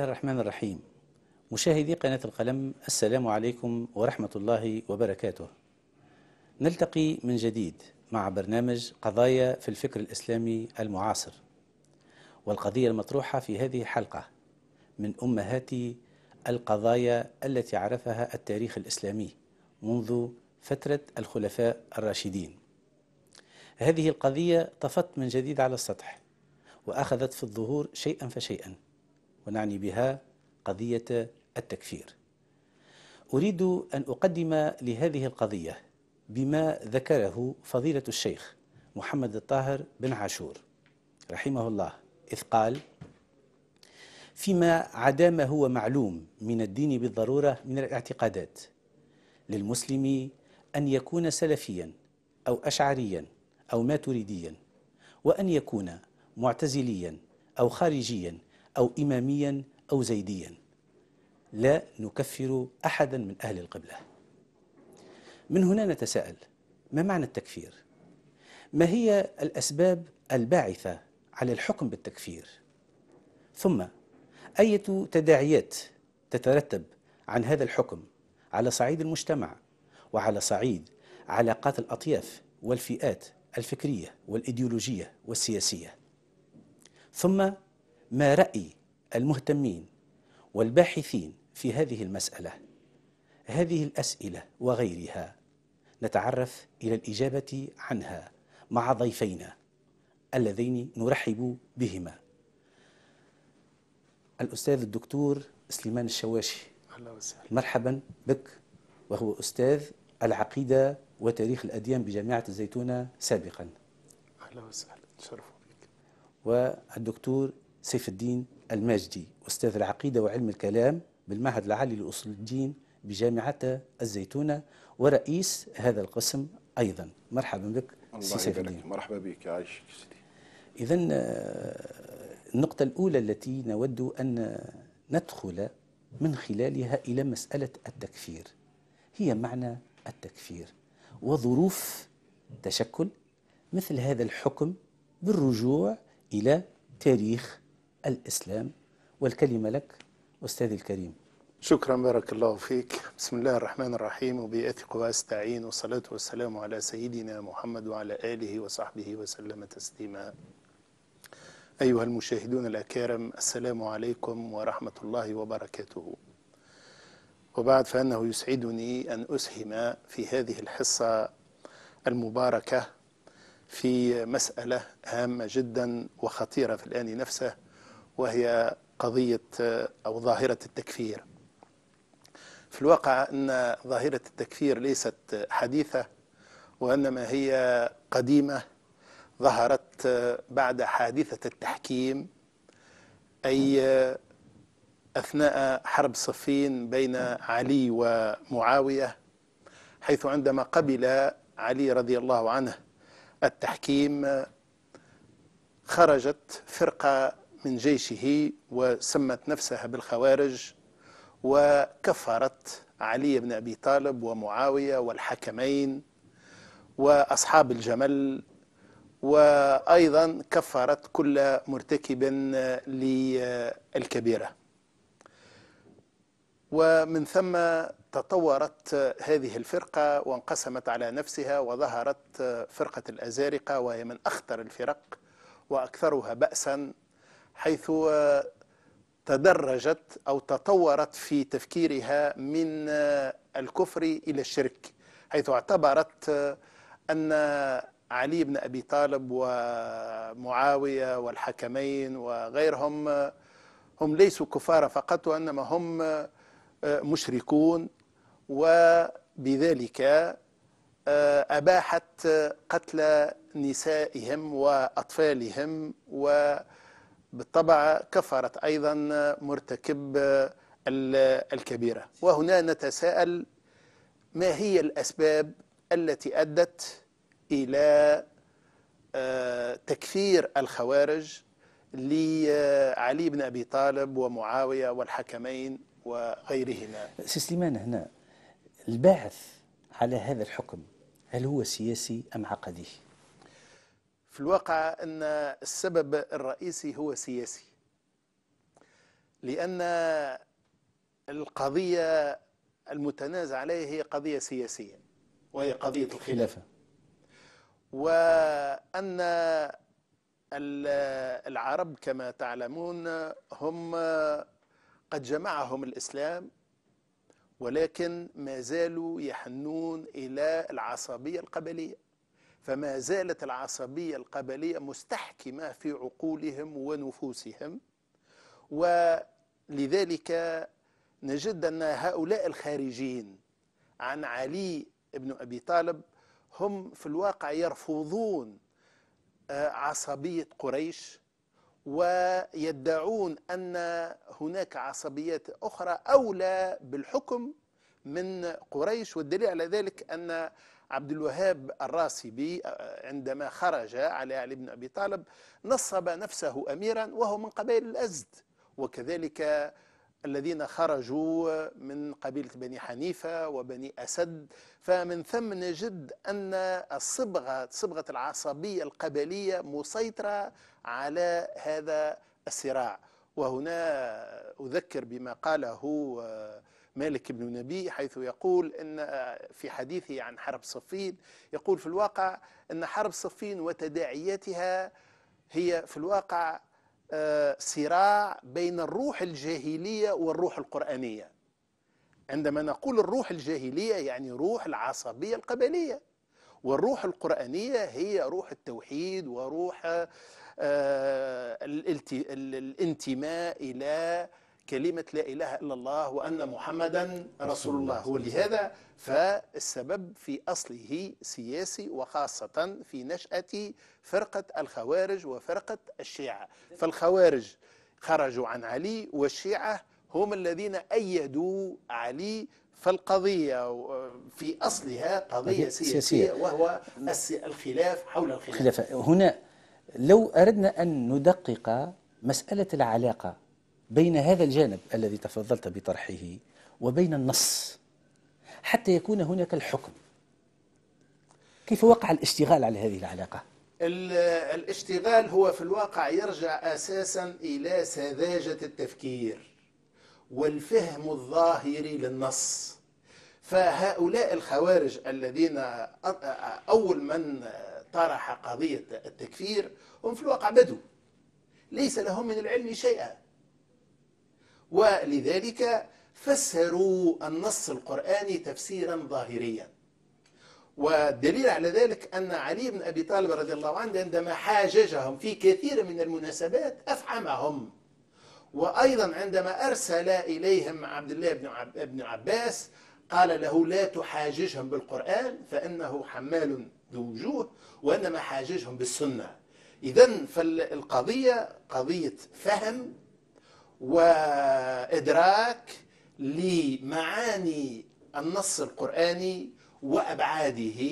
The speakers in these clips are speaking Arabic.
الله الرحمن الرحيم مشاهدي قناة القلم السلام عليكم ورحمة الله وبركاته نلتقي من جديد مع برنامج قضايا في الفكر الإسلامي المعاصر والقضية المطروحة في هذه الحلقة من أمهات القضايا التي عرفها التاريخ الإسلامي منذ فترة الخلفاء الراشدين هذه القضية طفت من جديد على السطح وأخذت في الظهور شيئا فشيئا ونعني بها قضية التكفير أريد أن أقدم لهذه القضية بما ذكره فضيلة الشيخ محمد الطاهر بن عاشور رحمه الله إذ قال فيما عدا ما هو معلوم من الدين بالضرورة من الاعتقادات للمسلم أن يكون سلفيا أو أشعريا أو ماتريديا وأن يكون معتزليا أو خارجيا أو إماميا أو زيديا لا نكفر أحدا من أهل القبلة من هنا نتساءل ما معنى التكفير؟ ما هي الأسباب الباعثة على الحكم بالتكفير؟ ثم أية تداعيات تترتب عن هذا الحكم على صعيد المجتمع وعلى صعيد علاقات الأطياف والفئات الفكرية والإيديولوجية والسياسية ثم ما رأي المهتمين والباحثين في هذه المسألة هذه الأسئلة وغيرها نتعرف إلى الإجابة عنها مع ضيفينا اللذين نرحب بهما الأستاذ الدكتور سليمان الشواشي أهلا وسهلا مرحبا بك وهو أستاذ العقيدة وتاريخ الأديان بجامعة الزيتونة سابقا أهلا وسهلا تشرفوا بك والدكتور سيف الدين الماجدي أستاذ العقيدة وعلم الكلام بالمعهد العالي لأصول الدين بجامعة الزيتونة ورئيس هذا القسم أيضا مرحبا بك الله سيف الدين مرحبا بك عايش سيدي إذا آه، النقطة الأولى التي نود أن ندخل من خلالها إلى مسألة التكفير هي معنى التكفير وظروف تشكل مثل هذا الحكم بالرجوع إلى تاريخ الإسلام والكلمة لك أستاذي الكريم شكرا بارك الله فيك بسم الله الرحمن الرحيم وبيأتق وأستعين والصلاة والسلام على سيدنا محمد وعلى آله وصحبه وسلم تسليما أيها المشاهدون الأكارم السلام عليكم ورحمة الله وبركاته وبعد فأنه يسعدني أن أسهم في هذه الحصة المباركة في مسألة هامة جدا وخطيرة في الآن نفسه وهي قضية أو ظاهرة التكفير في الواقع أن ظاهرة التكفير ليست حديثة وإنما هي قديمة ظهرت بعد حادثة التحكيم أي أثناء حرب صفين بين علي ومعاوية حيث عندما قبل علي رضي الله عنه التحكيم خرجت فرقة من جيشه وسمت نفسها بالخوارج وكفرت علي بن أبي طالب ومعاوية والحكمين وأصحاب الجمل وأيضا كفرت كل مرتكب للكبيرة ومن ثم تطورت هذه الفرقة وانقسمت على نفسها وظهرت فرقة الأزارقة وهي من أخطر الفرق وأكثرها بأسا حيث آه، تدرجت أو تطورت في تفكيرها من آه، الكفر إلى الشرك حيث اعتبرت آه، أن علي بن أبي طالب ومعاوية والحكمين وغيرهم هم ليسوا كفار فقط وإنما هم مشركون وبذلك أباحت قتل نسائهم وأطفالهم و بالطبع كفرت أيضا مرتكب الكبيرة وهنا نتساءل ما هي الأسباب التي أدت إلى آه، تكفير الخوارج لعلي بن أبي طالب ومعاوية والحكمين وغيرهما سي سليمان هنا الباعث على هذا الحكم هل هو سياسي أم عقدي؟ في الواقع أن السبب الرئيسي هو سياسي لأن القضية المتنازع عليه هي قضية سياسية وهي قضية الخلافة وأن العرب كما تعلمون هم قد جمعهم الإسلام ولكن ما زالوا يحنون إلى العصبية القبلية فما زالت العصبية القبلية مستحكمة في عقولهم ونفوسهم ولذلك نجد أن هؤلاء الخارجين عن علي بن أبي طالب هم في الواقع يرفضون آه، عصبية قريش ويدعون أن هناك عصبيات أخرى أولى بالحكم من قريش والدليل على ذلك أن عبد الوهاب الراسبي آه، عندما خرج على علي بن أبي طالب نصب نفسه أميرا وهو من قبائل الأزد وكذلك الذين خرجوا من قبيلة بني حنيفة وبني أسد فمن ثم نجد أن الصبغة صبغة العصبية القبلية مسيطرة على هذا الصراع وهنا أذكر بما قاله آه، مالك بن نبي حيث يقول أن آه، في حديثه عن حرب صفين يقول في الواقع أن حرب صفين وتداعياتها هي في الواقع آه، صراع بين الروح الجاهلية والروح القرآنية عندما نقول الروح الجاهلية يعني روح العصبية القبلية والروح القرآنية هي روح التوحيد وروح آه، الانتماء إلى كلمة لا إله إلا الله وأن أيوة. محمدا رسول الله ولهذا فالسبب في أصله سياسي وخاصة في نشأة فرقة الخوارج وفرقة الشيعة فالخوارج خرجوا عن علي والشيعة هم الذين أيدوا علي فالقضية في أصلها قضية سياسية وهو الخلاف حول الخلاف هنا لو أردنا أن ندقق مسألة العلاقة بين هذا الجانب الذي تفضلت بطرحه وبين النص حتى يكون هناك الحكم كيف وقع الاشتغال على هذه العلاقة؟ الاشتغال هو في الواقع يرجع أساسا إلى سذاجة التفكير والفهم الظاهري للنص فهؤلاء الخوارج الذين أول من طرح قضية التكفير هم في الواقع بدو ليس لهم من العلم شيئا ولذلك فسروا النص القرآني تفسيرا ظاهريا والدليل على ذلك أن علي بن أبي طالب رضي الله عنه عندما حاججهم في كثير من المناسبات أفعمهم وأيضا عندما أرسل إليهم عبد الله بن عباس قال له لا تحاججهم بالقرآن فإنه حمال ذو وجوه وإنما حاججهم بالسنة إذا فالقضية قضية فهم وإدراك لمعاني النص القرآني وأبعاده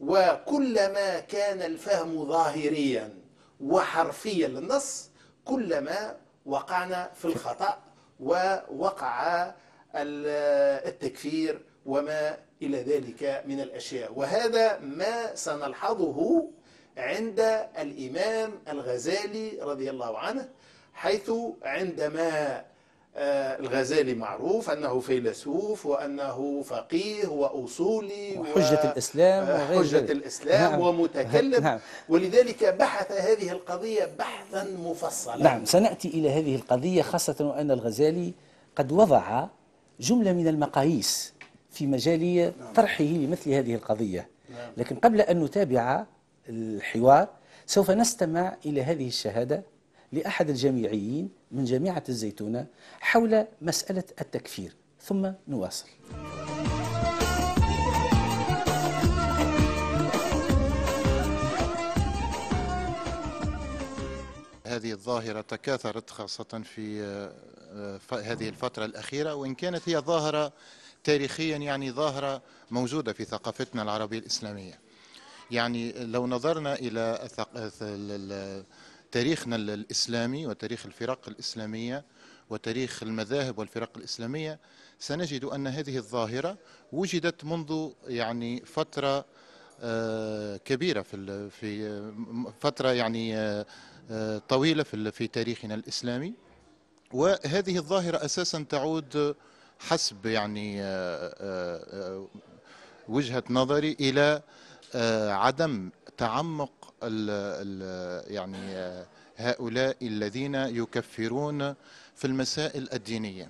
وكلما كان الفهم ظاهريا وحرفيا للنص كلما وقعنا في الخطأ ووقع التكفير وما إلى ذلك من الأشياء وهذا ما سنلحظه عند الإمام الغزالي رضي الله عنه حيث عندما آه، الغزالي معروف أنه فيلسوف وأنه فقيه وأصولي وحجة و... الإسلام وحجه آه، حجة الإسلام نعم. ومتكلم نعم. ولذلك بحث هذه القضية بحثا مفصلا نعم سنأتي إلى هذه القضية خاصة وأن الغزالي قد وضع جملة من المقاييس في مجال نعم. طرحه لمثل هذه القضية نعم. لكن قبل أن نتابع الحوار سوف نستمع إلى هذه الشهادة لأحد الجامعيين من جامعة الزيتونة حول مسألة التكفير ثم نواصل هذه الظاهرة تكاثرت خاصة في آه، آه، هذه الفترة الأخيرة وإن كانت هي ظاهرة تاريخيا يعني ظاهرة موجودة في ثقافتنا العربية الإسلامية يعني لو نظرنا إلى تاريخنا الإسلامي وتاريخ الفرق الإسلامية وتاريخ المذاهب والفرق الإسلامية سنجد أن هذه الظاهرة وجدت منذ يعني فترة آه، كبيرة في في فترة يعني آه، طويلة في في تاريخنا الإسلامي وهذه الظاهرة أساسا تعود حسب يعني آه، وجهة نظري إلى عدم تعمق ال الـ يعني هؤلاء الذين يكفرون في المسائل الدينية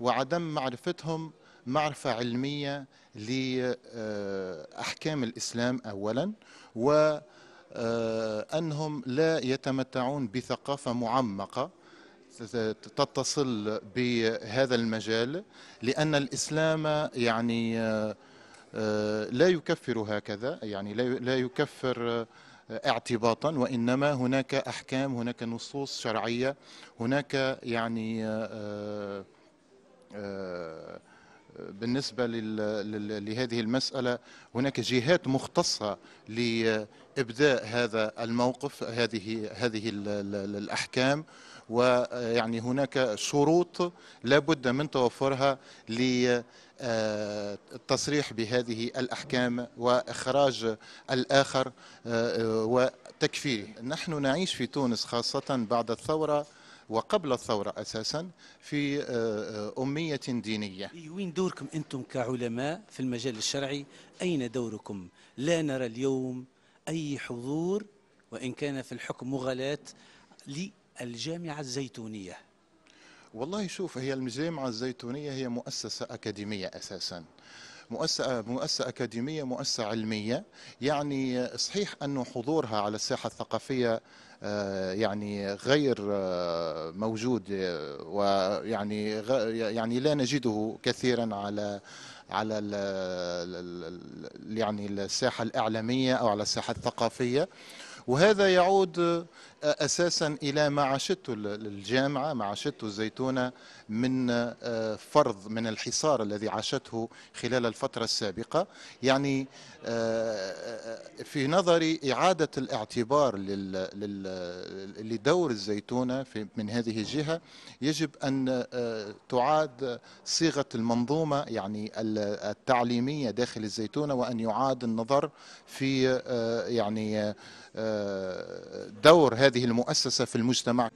وعدم معرفتهم معرفة علمية لأحكام آه، الإسلام أولا وأنهم آه، لا يتمتعون بثقافة معمقة تتصل بهذا المجال لأن الإسلام يعني آه، لا يكفر هكذا يعني لا يكفر اعتباطا وانما هناك احكام هناك نصوص شرعيه هناك يعني آه، آه، آه، بالنسبه لهذه المساله هناك جهات مختصه لابداء هذا الموقف هذه هذه الاحكام ويعني هناك شروط لابد من توفرها للتصريح بهذه الأحكام وإخراج الآخر آه، وتكفيره نحن نعيش في تونس خاصة بعد الثورة وقبل الثورة أساسا في آه، أمية دينية وين دوركم أنتم كعلماء في المجال الشرعي أين دوركم لا نرى اليوم أي حضور وإن كان في الحكم مغالاة الجامعة الزيتونية والله شوف هي الجامعة الزيتونية هي مؤسسة أكاديمية أساساً مؤسسة أكاديمية مؤسسة علمية يعني صحيح أن حضورها على الساحة الثقافية آه، يعني غير آه، موجود آه، ويعني يعني لا نجده كثيرا على على يعني الساحة الإعلامية أو على الساحة الثقافية وهذا يعود اساسا الى ما عاشته الجامعه ما عاشته الزيتونه من آه، فرض من الحصار الذي عاشته خلال الفتره السابقه يعني آه، آه، في نظري اعاده الاعتبار لدور الزيتونه من هذه الجهه يجب ان تعاد صيغه المنظومه يعني التعليميه داخل الزيتونه وان يعاد النظر في يعني دور هذه هذه المؤسسة في المجتمع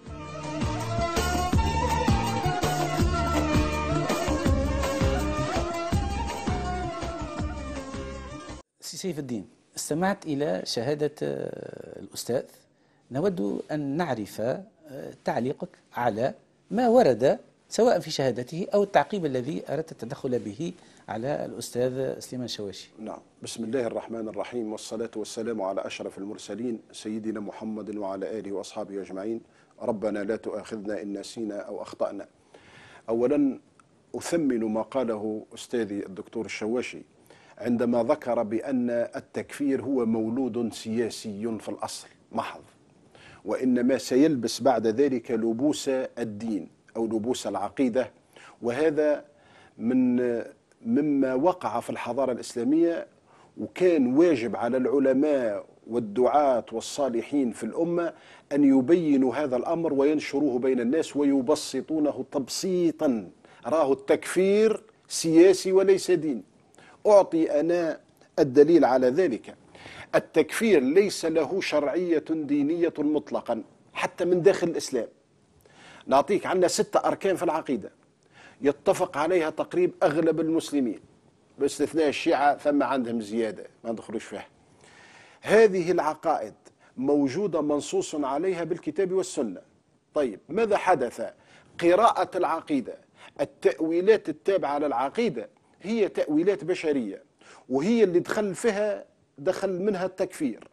سي سيف الدين استمعت إلى شهادة آه، الأستاذ نود أن نعرف آه، تعليقك على ما ورد سواء في شهادته أو التعقيب الذي أردت التدخل به على الأستاذ سليمان شواشي نعم بسم الله الرحمن الرحيم والصلاة والسلام على أشرف المرسلين سيدنا محمد وعلى آله وأصحابه أجمعين ربنا لا تؤاخذنا إن نسينا أو أخطأنا أولا أثمن ما قاله أستاذي الدكتور الشواشي عندما ذكر بأن التكفير هو مولود سياسي في الأصل محض وإنما سيلبس بعد ذلك لبوس الدين أو لبوس العقيدة وهذا من مما وقع في الحضارة الإسلامية وكان واجب على العلماء والدعاة والصالحين في الأمة أن يبينوا هذا الأمر وينشروه بين الناس ويبسطونه تبسيطا راه التكفير سياسي وليس ديني أعطي أنا الدليل على ذلك التكفير ليس له شرعية دينية مطلقا حتى من داخل الإسلام نعطيك عندنا ستة أركان في العقيدة يتفق عليها تقريب أغلب المسلمين باستثناء الشيعة ثم عندهم زيادة ما ندخلوش فيها هذه العقائد موجودة منصوص عليها بالكتاب والسنة طيب ماذا حدث قراءة العقيدة التأويلات التابعة للعقيدة هي تأويلات بشرية وهي اللي دخل فيها دخل منها التكفير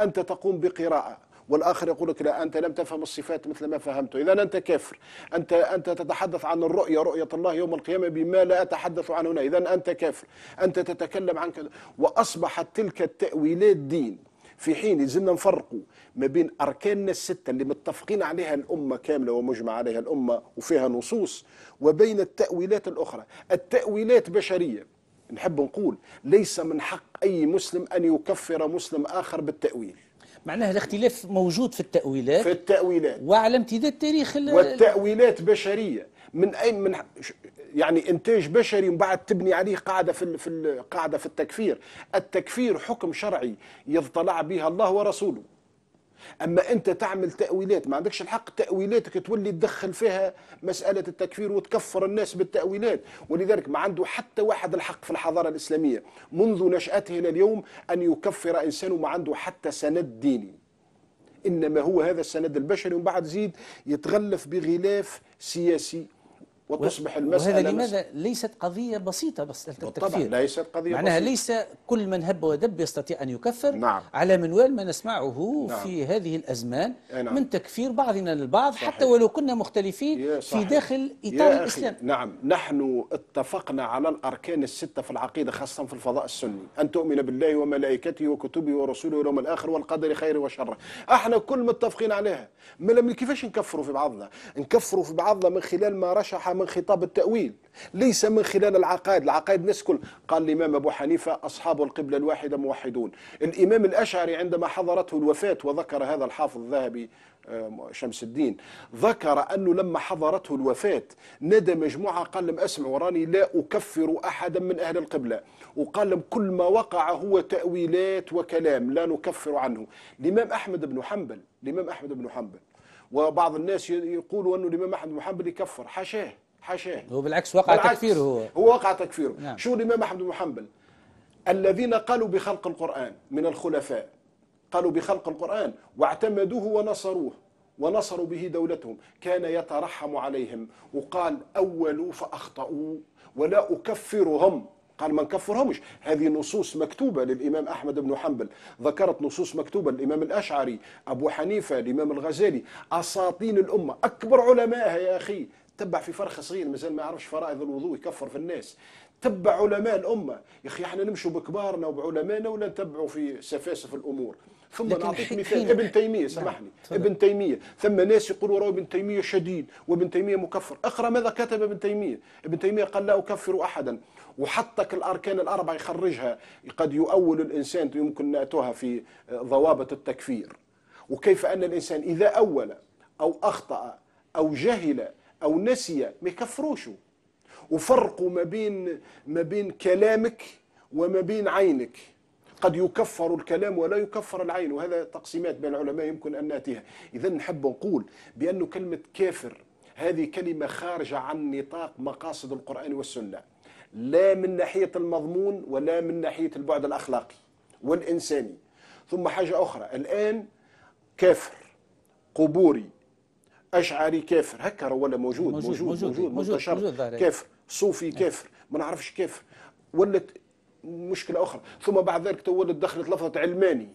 أنت تقوم بقراءة والآخر يقول لك لا أنت لم تفهم الصفات مثل ما فهمته إذا أنت كافر أنت أنت تتحدث عن الرؤية رؤية الله يوم القيامة بما لا أتحدث عنه هنا إذا أنت كافر أنت تتكلم عن كذا وأصبحت تلك التأويلات دين في حين زلنا نفرقوا ما بين أركاننا الستة اللي متفقين عليها الأمة كاملة ومجمع عليها الأمة وفيها نصوص وبين التأويلات الأخرى التأويلات بشرية نحب نقول ليس من حق أي مسلم أن يكفر مسلم آخر بالتأويل معناها الاختلاف موجود في التأويلات في التأويلات وعلى امتداد تاريخ والتأويلات بشرية من اين من يعني انتاج بشري ومن بعد تبني عليه قاعده في في قاعده في التكفير التكفير حكم شرعي يضطلع بها الله ورسوله اما انت تعمل تاويلات ما عندكش الحق تاويلاتك تولي تدخل فيها مساله التكفير وتكفر الناس بالتاويلات ولذلك ما عنده حتى واحد الحق في الحضاره الاسلاميه منذ نشاته الى اليوم ان يكفر انسان وما عنده حتى سند ديني انما هو هذا السند البشري ومن بعد زيد يتغلف بغلاف سياسي وتصبح المسألة وهذا لماذا ليست قضية بسيطة بس التكفير طبعا ليست قضية معناها بسيطة. ليس كل من هب ودب يستطيع أن يكفر نعم. على منوال ما نسمعه نعم. في هذه الأزمان نعم. من تكفير بعضنا للبعض صحيح. حتى ولو كنا مختلفين في داخل إطار الإسلام نعم نحن اتفقنا على الأركان الستة في العقيدة خاصة في الفضاء السني أن تؤمن بالله وملائكته وكتبه ورسوله واليوم الآخر والقدر خيره وشره احنا كل متفقين عليها ما كيفاش نكفروا في بعضنا نكفروا في بعضنا من خلال ما رشح من خطاب التأويل ليس من خلال العقائد العقائد الناس قال الإمام أبو حنيفة أصحاب القبلة الواحدة موحدون الإمام الأشعري عندما حضرته الوفاة وذكر هذا الحافظ الذهبي آه، شمس الدين ذكر أنه لما حضرته الوفاة ندى مجموعة قال لهم أسمع وراني لا أكفر أحدا من أهل القبلة وقال لهم كل ما وقع هو تأويلات وكلام لا نكفر عنه الإمام أحمد بن حنبل الإمام أحمد بن حنبل وبعض الناس يقولوا أنه الإمام أحمد بن حنبل يكفر حاشاه حاشاه هو بالعكس وقع بالعكس تكفيره هو هو وقع تكفيره نعم. شو الامام احمد بن حنبل الذين قالوا بخلق القران من الخلفاء قالوا بخلق القران واعتمدوه ونصروه ونصروا به دولتهم كان يترحم عليهم وقال اولوا فاخطاوا ولا اكفرهم قال ما نكفرهمش هذه نصوص مكتوبة للإمام أحمد بن حنبل ذكرت نصوص مكتوبة للإمام الأشعري أبو حنيفة الإمام الغزالي أساطين الأمة أكبر علمائها يا أخي تبع في فرخ صغير مازال ما يعرفش فرائض الوضوء يكفر في الناس تبع علماء الامه يا اخي احنا نمشوا بكبارنا وبعلمائنا ولا نتبعوا في سفاسف الامور ثم نعطيك مثال ابن تيميه نعم، سامحني ابن تيميه ثم ناس يقولوا راه ابن تيميه شديد وابن تيميه مكفر اقرا ماذا كتب ابن تيميه ابن تيميه قال لا اكفر احدا وحطك الاركان الاربعه يخرجها قد يؤول الانسان يمكن ناتوها في آه، ضوابط التكفير وكيف ان الانسان اذا اول او اخطا او جهل او نسي ما يكفروش وفرقوا ما بين ما بين كلامك وما بين عينك قد يكفر الكلام ولا يكفر العين وهذا تقسيمات بين العلماء يمكن ان ناتيها اذا نحب نقول بان كلمه كافر هذه كلمه خارجه عن نطاق مقاصد القران والسنه لا من ناحيه المضمون ولا من ناحيه البعد الاخلاقي والانساني ثم حاجه اخرى الان كافر قبوري اشعري كافر هكا ولا موجود موجود موجود, موجود, موجود, موجود منتشر موجود كافر صوفي إيه. كافر ما نعرفش كافر ولت مشكله اخرى ثم بعد ذلك تولد دخلت لفظه علماني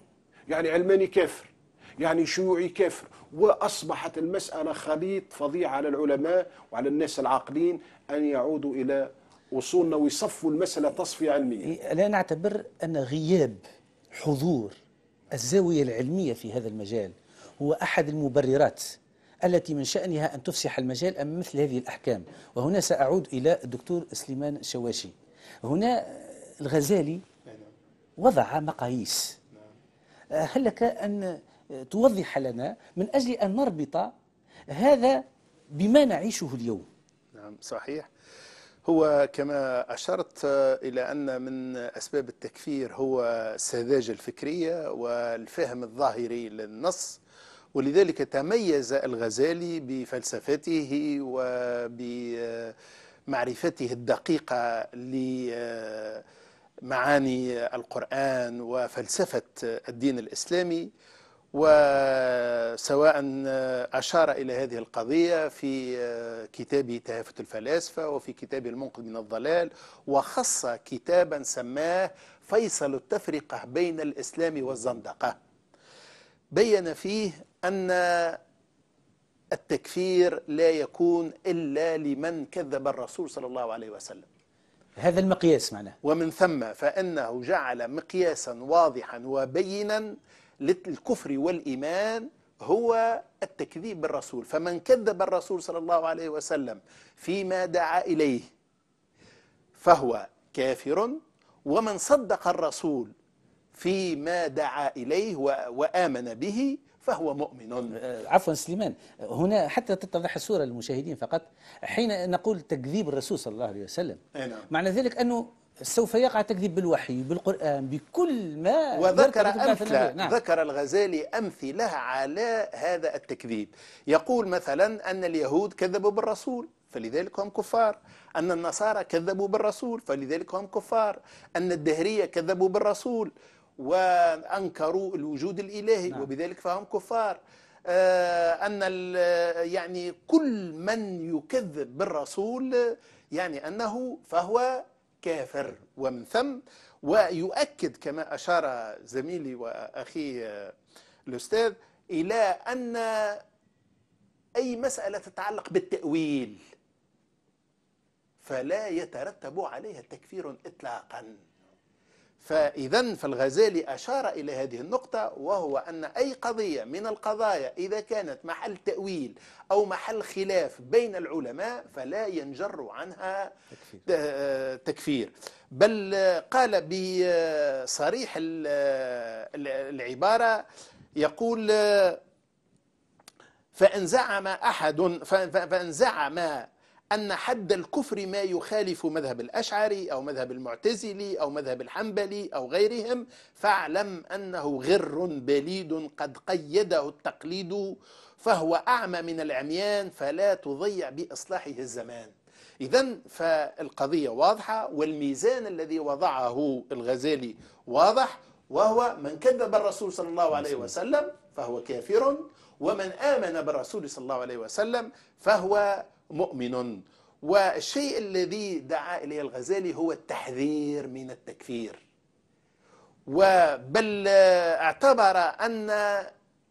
يعني علماني كافر يعني شيوعي كافر واصبحت المساله خليط فظيع على العلماء وعلى الناس العاقلين ان يعودوا الى وصولنا ويصفوا المساله تصفيه علميه. إيه، لا نعتبر ان غياب حضور الزاويه العلميه في هذا المجال هو احد المبررات التي من شأنها أن تفسح المجال أمام مثل هذه الأحكام وهنا سأعود إلى الدكتور سليمان شواشي هنا الغزالي وضع مقاييس آه، هل لك أن توضح لنا من أجل أن نربط هذا بما نعيشه اليوم نعم صحيح هو كما أشرت إلى أن من أسباب التكفير هو السذاجة الفكرية والفهم الظاهري للنص ولذلك تميز الغزالي بفلسفته وبمعرفته الدقيقة لمعاني القرآن وفلسفة الدين الإسلامي وسواء أشار إلى هذه القضية في كتاب تهافت الفلاسفة وفي كتاب المنقذ من الضلال وخص كتابا سماه فيصل التفرقة بين الإسلام والزندقة بين فيه أن التكفير لا يكون إلا لمن كذب الرسول صلى الله عليه وسلم هذا المقياس معناه ومن ثم فإنه جعل مقياسا واضحا وبينا للكفر والإيمان هو التكذيب بالرسول فمن كذب الرسول صلى الله عليه وسلم فيما دعا إليه فهو كافر ومن صدق الرسول فيما دعا إليه وآمن به فهو مؤمن أه، عفوا سليمان هنا حتى تتضح الصورة للمشاهدين فقط حين نقول تكذيب الرسول صلى الله عليه وسلم نعم. معنى ذلك أنه سوف يقع تكذيب بالوحي بالقرآن بكل ما وذكر أمثلة نعم. ذكر الغزالي أمثلة على هذا التكذيب يقول مثلا أن اليهود كذبوا بالرسول فلذلك هم كفار أن النصارى كذبوا بالرسول فلذلك هم كفار أن الدهرية كذبوا بالرسول وانكروا الوجود الالهي نعم. وبذلك فهم كفار آه، ان يعني كل من يكذب بالرسول يعني انه فهو كافر ومن ثم ويؤكد كما اشار زميلي واخي آه، الاستاذ الى ان اي مساله تتعلق بالتاويل فلا يترتب عليها تكفير اطلاقا فإذا فالغزالي أشار إلى هذه النقطة وهو أن أي قضية من القضايا إذا كانت محل تأويل أو محل خلاف بين العلماء فلا ينجر عنها تكفير, آه، تكفير بل قال بصريح العبارة يقول فإن زعم أحد فإن زعم أن حد الكفر ما يخالف مذهب الأشعري أو مذهب المعتزلي أو مذهب الحنبلي أو غيرهم فاعلم أنه غر بليد قد قيده التقليد فهو أعمى من العميان فلا تضيع بإصلاحه الزمان إذا فالقضية واضحة والميزان الذي وضعه الغزالي واضح وهو من كذب الرسول صلى الله عليه وسلم فهو كافر ومن آمن بالرسول صلى الله عليه وسلم فهو مؤمن والشيء الذي دعا إليه الغزالي هو التحذير من التكفير بل اعتبر أن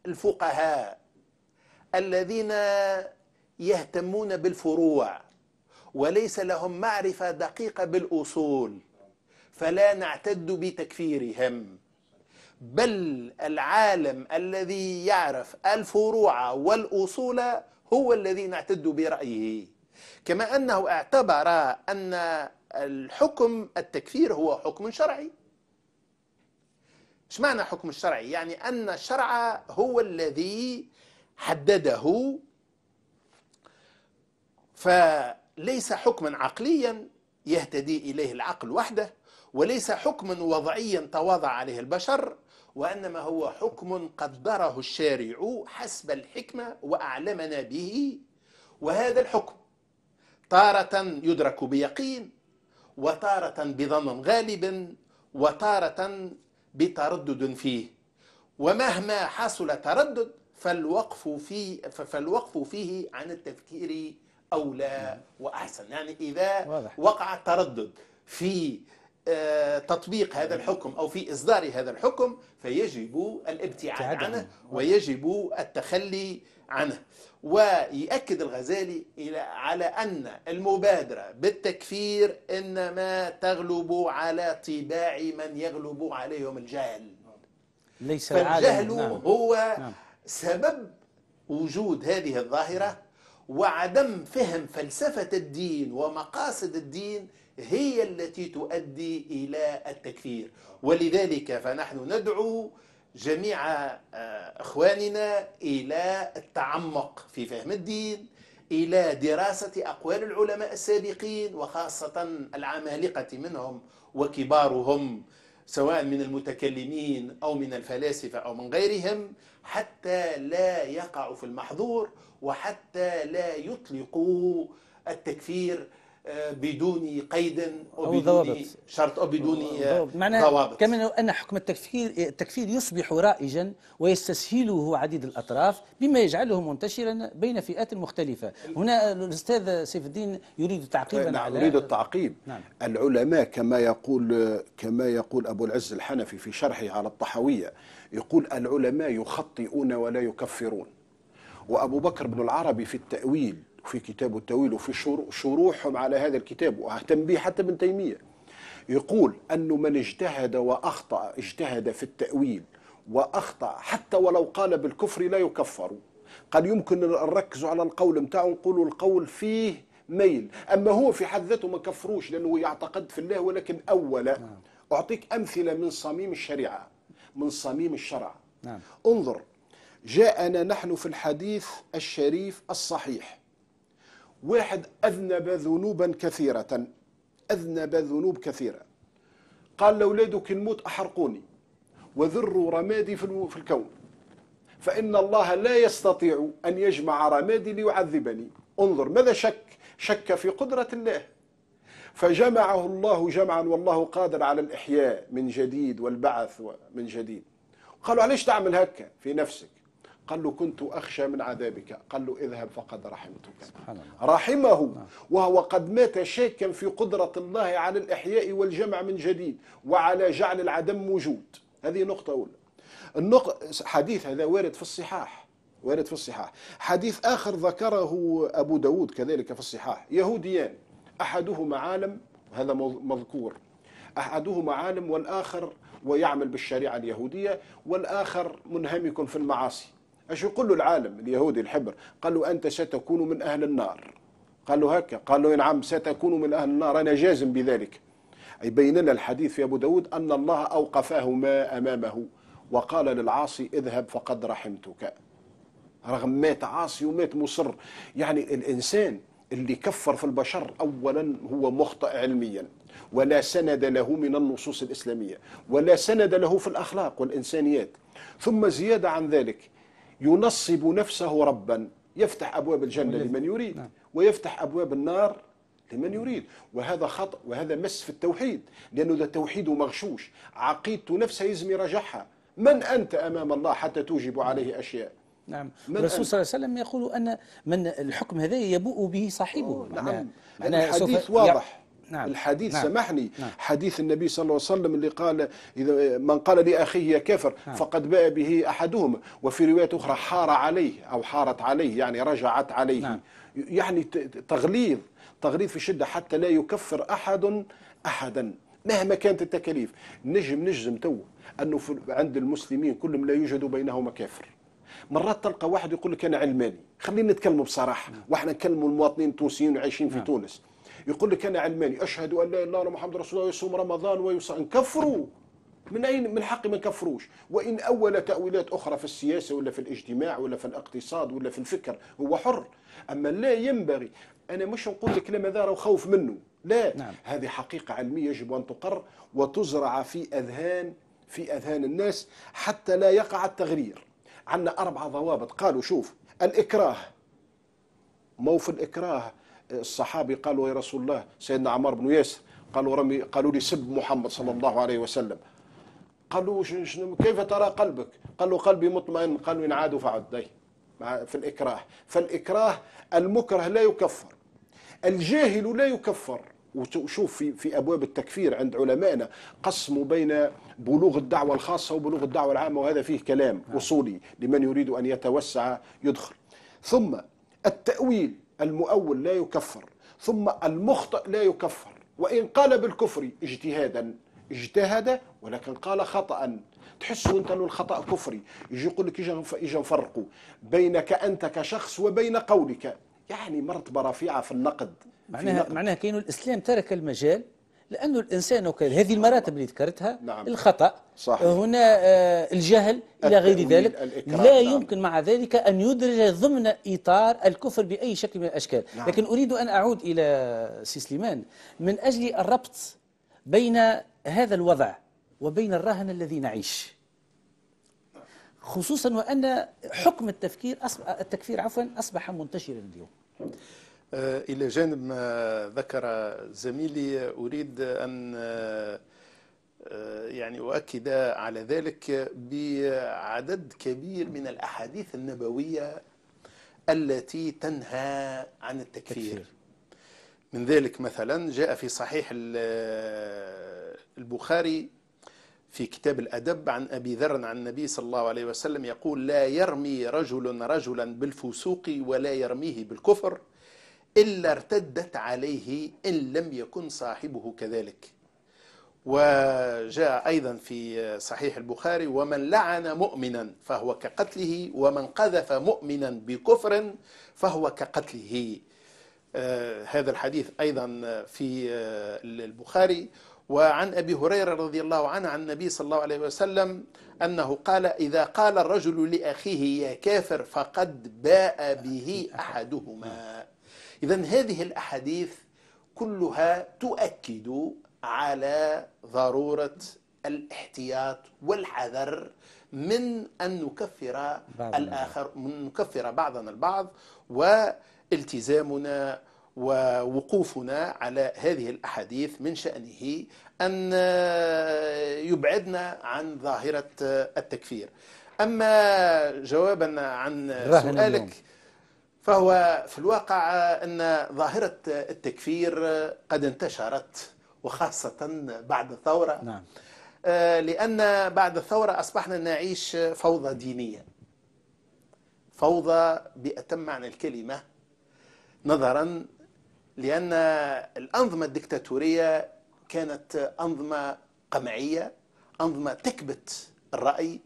الفقهاء الذين يهتمون بالفروع وليس لهم معرفة دقيقة بالأصول فلا نعتد بتكفيرهم بل العالم الذي يعرف الفروع والأصول هو الذي نعتد برأيه كما أنه اعتبر أن الحكم التكفير هو حكم شرعي ما معنى حكم الشرعي يعني أن الشرع هو الذي حدده فليس حكما عقليا يهتدي إليه العقل وحده وليس حكما وضعيا تواضع عليه البشر وانما هو حكم قدره الشارع حسب الحكمه واعلمنا به وهذا الحكم تاره يدرك بيقين وتاره بظن غالب وتاره بتردد فيه ومهما حصل تردد فالوقف فيه فالوقف فيه عن التفكير اولى واحسن يعني اذا وقع التردد في آه، تطبيق هذا الحكم أو في إصدار هذا الحكم فيجب الابتعاد عنه ويجب التخلي عنه ويؤكد الغزالي على أن المبادرة بالتكفير إنما تغلب على طباع من يغلب عليهم الجهل ليس فالجهل نعم. هو نعم. سبب وجود هذه الظاهرة وعدم فهم فلسفة الدين ومقاصد الدين هي التي تؤدي إلى التكفير ولذلك فنحن ندعو جميع آه، اخواننا الى التعمق في فهم الدين الى دراسه اقوال العلماء السابقين وخاصه العمالقه منهم وكبارهم سواء من المتكلمين او من الفلاسفه او من غيرهم حتى لا يقعوا في المحظور وحتى لا يطلقوا التكفير بدون قيد او بدون شرط او بدون آه، ضوابط كما ان حكم التكفير التكفير يصبح رائجا ويستسهله عديد الاطراف بما يجعله منتشرا بين فئات مختلفه هنا الاستاذ سيف الدين يريد تعقيبا نعم على يريد التعقيب نعم. العلماء كما يقول كما يقول ابو العز الحنفي في شرحه على الطحاويه يقول العلماء يخطئون ولا يكفرون وابو بكر بن العربي في التاويل وفي كتابه التاويل وفي شروحهم على هذا الكتاب واهتم به حتى ابن تيميه يقول انه من اجتهد واخطا اجتهد في التاويل واخطا حتى ولو قال بالكفر لا يكفر قال يمكن نركزوا على القول نتاعو نقولوا القول فيه ميل اما هو في حد ذاته ما كفروش لانه يعتقد في الله ولكن اولا نعم. اعطيك امثله من صميم الشريعه من صميم الشرع نعم. انظر جاءنا نحن في الحديث الشريف الصحيح واحد أذنب ذنوبا كثيرة أذنب ذنوب كثيرة قال لأولاده كي نموت أحرقوني وذروا رمادي في الكون فإن الله لا يستطيع أن يجمع رمادي ليعذبني انظر ماذا شك شك في قدرة الله فجمعه الله جمعا والله قادر على الإحياء من جديد والبعث من جديد قالوا علاش تعمل هكا في نفسك قال له كنت أخشى من عذابك قال له اذهب فقد رحمتك سبحان الله. رحمه نعم. وهو قد مات شاكا في قدرة الله على الإحياء والجمع من جديد وعلى جعل العدم موجود هذه نقطة أولى النقطة حديث هذا وارد في الصحاح وارد في الصحاح حديث آخر ذكره أبو داود كذلك في الصحاح يهوديان أحدهما عالم هذا مذكور أحدهما عالم والآخر ويعمل بالشريعة اليهودية والآخر منهمك في المعاصي اش يقول له العالم اليهودي الحبر قال له انت ستكون من اهل النار قال له هكا قال له نعم ستكون من اهل النار انا جازم بذلك اي بين لنا الحديث في ابو داود ان الله اوقفهما امامه وقال للعاصي اذهب فقد رحمتك رغم مات عاصي ومات مصر يعني الانسان اللي كفر في البشر اولا هو مخطئ علميا ولا سند له من النصوص الاسلاميه ولا سند له في الاخلاق والانسانيات ثم زياده عن ذلك ينصب نفسه ربا يفتح أبواب الجنة لمن يريد نعم. ويفتح أبواب النار لمن يريد وهذا خطأ وهذا مس في التوحيد لأنه ذا التوحيد مغشوش عقيدته نفسها يزم يراجعها من أنت أمام الله حتى توجب عليه أشياء نعم الرسول صلى الله عليه وسلم يقول أن من الحكم هذا يبوء به صاحبه نعم معنى الحديث واضح نعم. الحديث نعم. سمحني نعم. حديث النبي صلى الله عليه وسلم اللي قال إذا من قال لأخيه يا كافر نعم. فقد باء به أحدهما وفي رواية أخرى حار عليه أو حارت عليه يعني رجعت عليه نعم. يعني تغليظ تغليظ في شدة حتى لا يكفر أحد أحدا مهما كانت التكاليف نجم نجزم تو أنه عند المسلمين كلهم لا يوجد بينهما كافر مرات تلقى واحد يقول لك انا علماني خلينا نتكلموا بصراحه نعم. واحنا نكلموا المواطنين التونسيين عايشين في نعم. تونس يقول لك انا علماني اشهد ان لا اله الا الله محمد رسول الله ويصوم رمضان ويصوم كفروا من اين من حقي ما نكفروش وان اول تاويلات اخرى في السياسه ولا في الاجتماع ولا في الاقتصاد ولا في الفكر هو حر اما لا ينبغي انا مش نقول لك هذا راه خوف منه لا نعم. هذه حقيقه علميه يجب ان تقر وتزرع في اذهان في اذهان الناس حتى لا يقع التغرير عندنا اربع ضوابط قالوا شوف الاكراه مو في الاكراه الصحابي قالوا يا رسول الله سيدنا عمار بن ياسر قالوا رمي قالوا لي سب محمد صلى الله عليه وسلم قالوا شنو كيف ترى قلبك قالوا قلبي مطمئن قالوا ان عادوا فعد في الاكراه فالاكراه المكره لا يكفر الجاهل لا يكفر وشوف في في ابواب التكفير عند علمائنا قسموا بين بلوغ الدعوه الخاصه وبلوغ الدعوه العامه وهذا فيه كلام اصولي لمن يريد ان يتوسع يدخل ثم التاويل المؤول لا يكفر ثم المخطئ لا يكفر وإن قال بالكفر اجتهادا اجتهد ولكن قال خطأ تحس أنت أنه الخطأ كفري يجي يقول لك إجا نفرقوا بينك أنت كشخص وبين قولك يعني مرتبة رفيعة في النقد معناها, معناها كأنه الإسلام ترك المجال لانه الانسان كذلك هذه المراتب اللي ذكرتها نعم. الخطا صحيح. هنا آه، الجهل الى غير ذلك لا نعم. يمكن مع ذلك ان يدرج ضمن اطار الكفر باي شكل من الاشكال نعم. لكن اريد ان اعود الى سي سليمان من اجل الربط بين هذا الوضع وبين الرهن الذي نعيش خصوصا وان حكم التفكير أصبح التكفير عفوا اصبح منتشرا اليوم آه، إلى جانب ما ذكر زميلي أريد أن آه، آه، يعني أؤكد على ذلك بعدد كبير من الأحاديث النبوية التي تنهى عن التكفير من ذلك مثلا جاء في صحيح البخاري في كتاب الأدب عن أبي ذر عن النبي صلى الله عليه وسلم يقول لا يرمي رجل رجلا بالفسوق ولا يرميه بالكفر إلا ارتدت عليه إن لم يكن صاحبه كذلك وجاء أيضا في صحيح البخاري ومن لعن مؤمنا فهو كقتله ومن قذف مؤمنا بكفر فهو كقتله آه، هذا الحديث أيضا في آه، البخاري وعن أبي هريرة رضي الله عنه عن النبي صلى الله عليه وسلم أنه قال إذا قال الرجل لأخيه يا كافر فقد باء به أحدهما إذا هذه الأحاديث كلها تؤكد على ضرورة الاحتياط والحذر من أن نكفر الآخر من نكفر بعضنا البعض والتزامنا ووقوفنا على هذه الأحاديث من شأنه أن يبعدنا عن ظاهرة التكفير أما جوابا عن سؤالك اليوم. فهو في الواقع أن ظاهرة التكفير قد انتشرت وخاصة بعد الثورة نعم. آه، لأن بعد الثورة أصبحنا نعيش فوضى دينية فوضى بأتم معنى الكلمة نظرا لأن الأنظمة الدكتاتورية كانت أنظمة قمعية أنظمة تكبت الرأي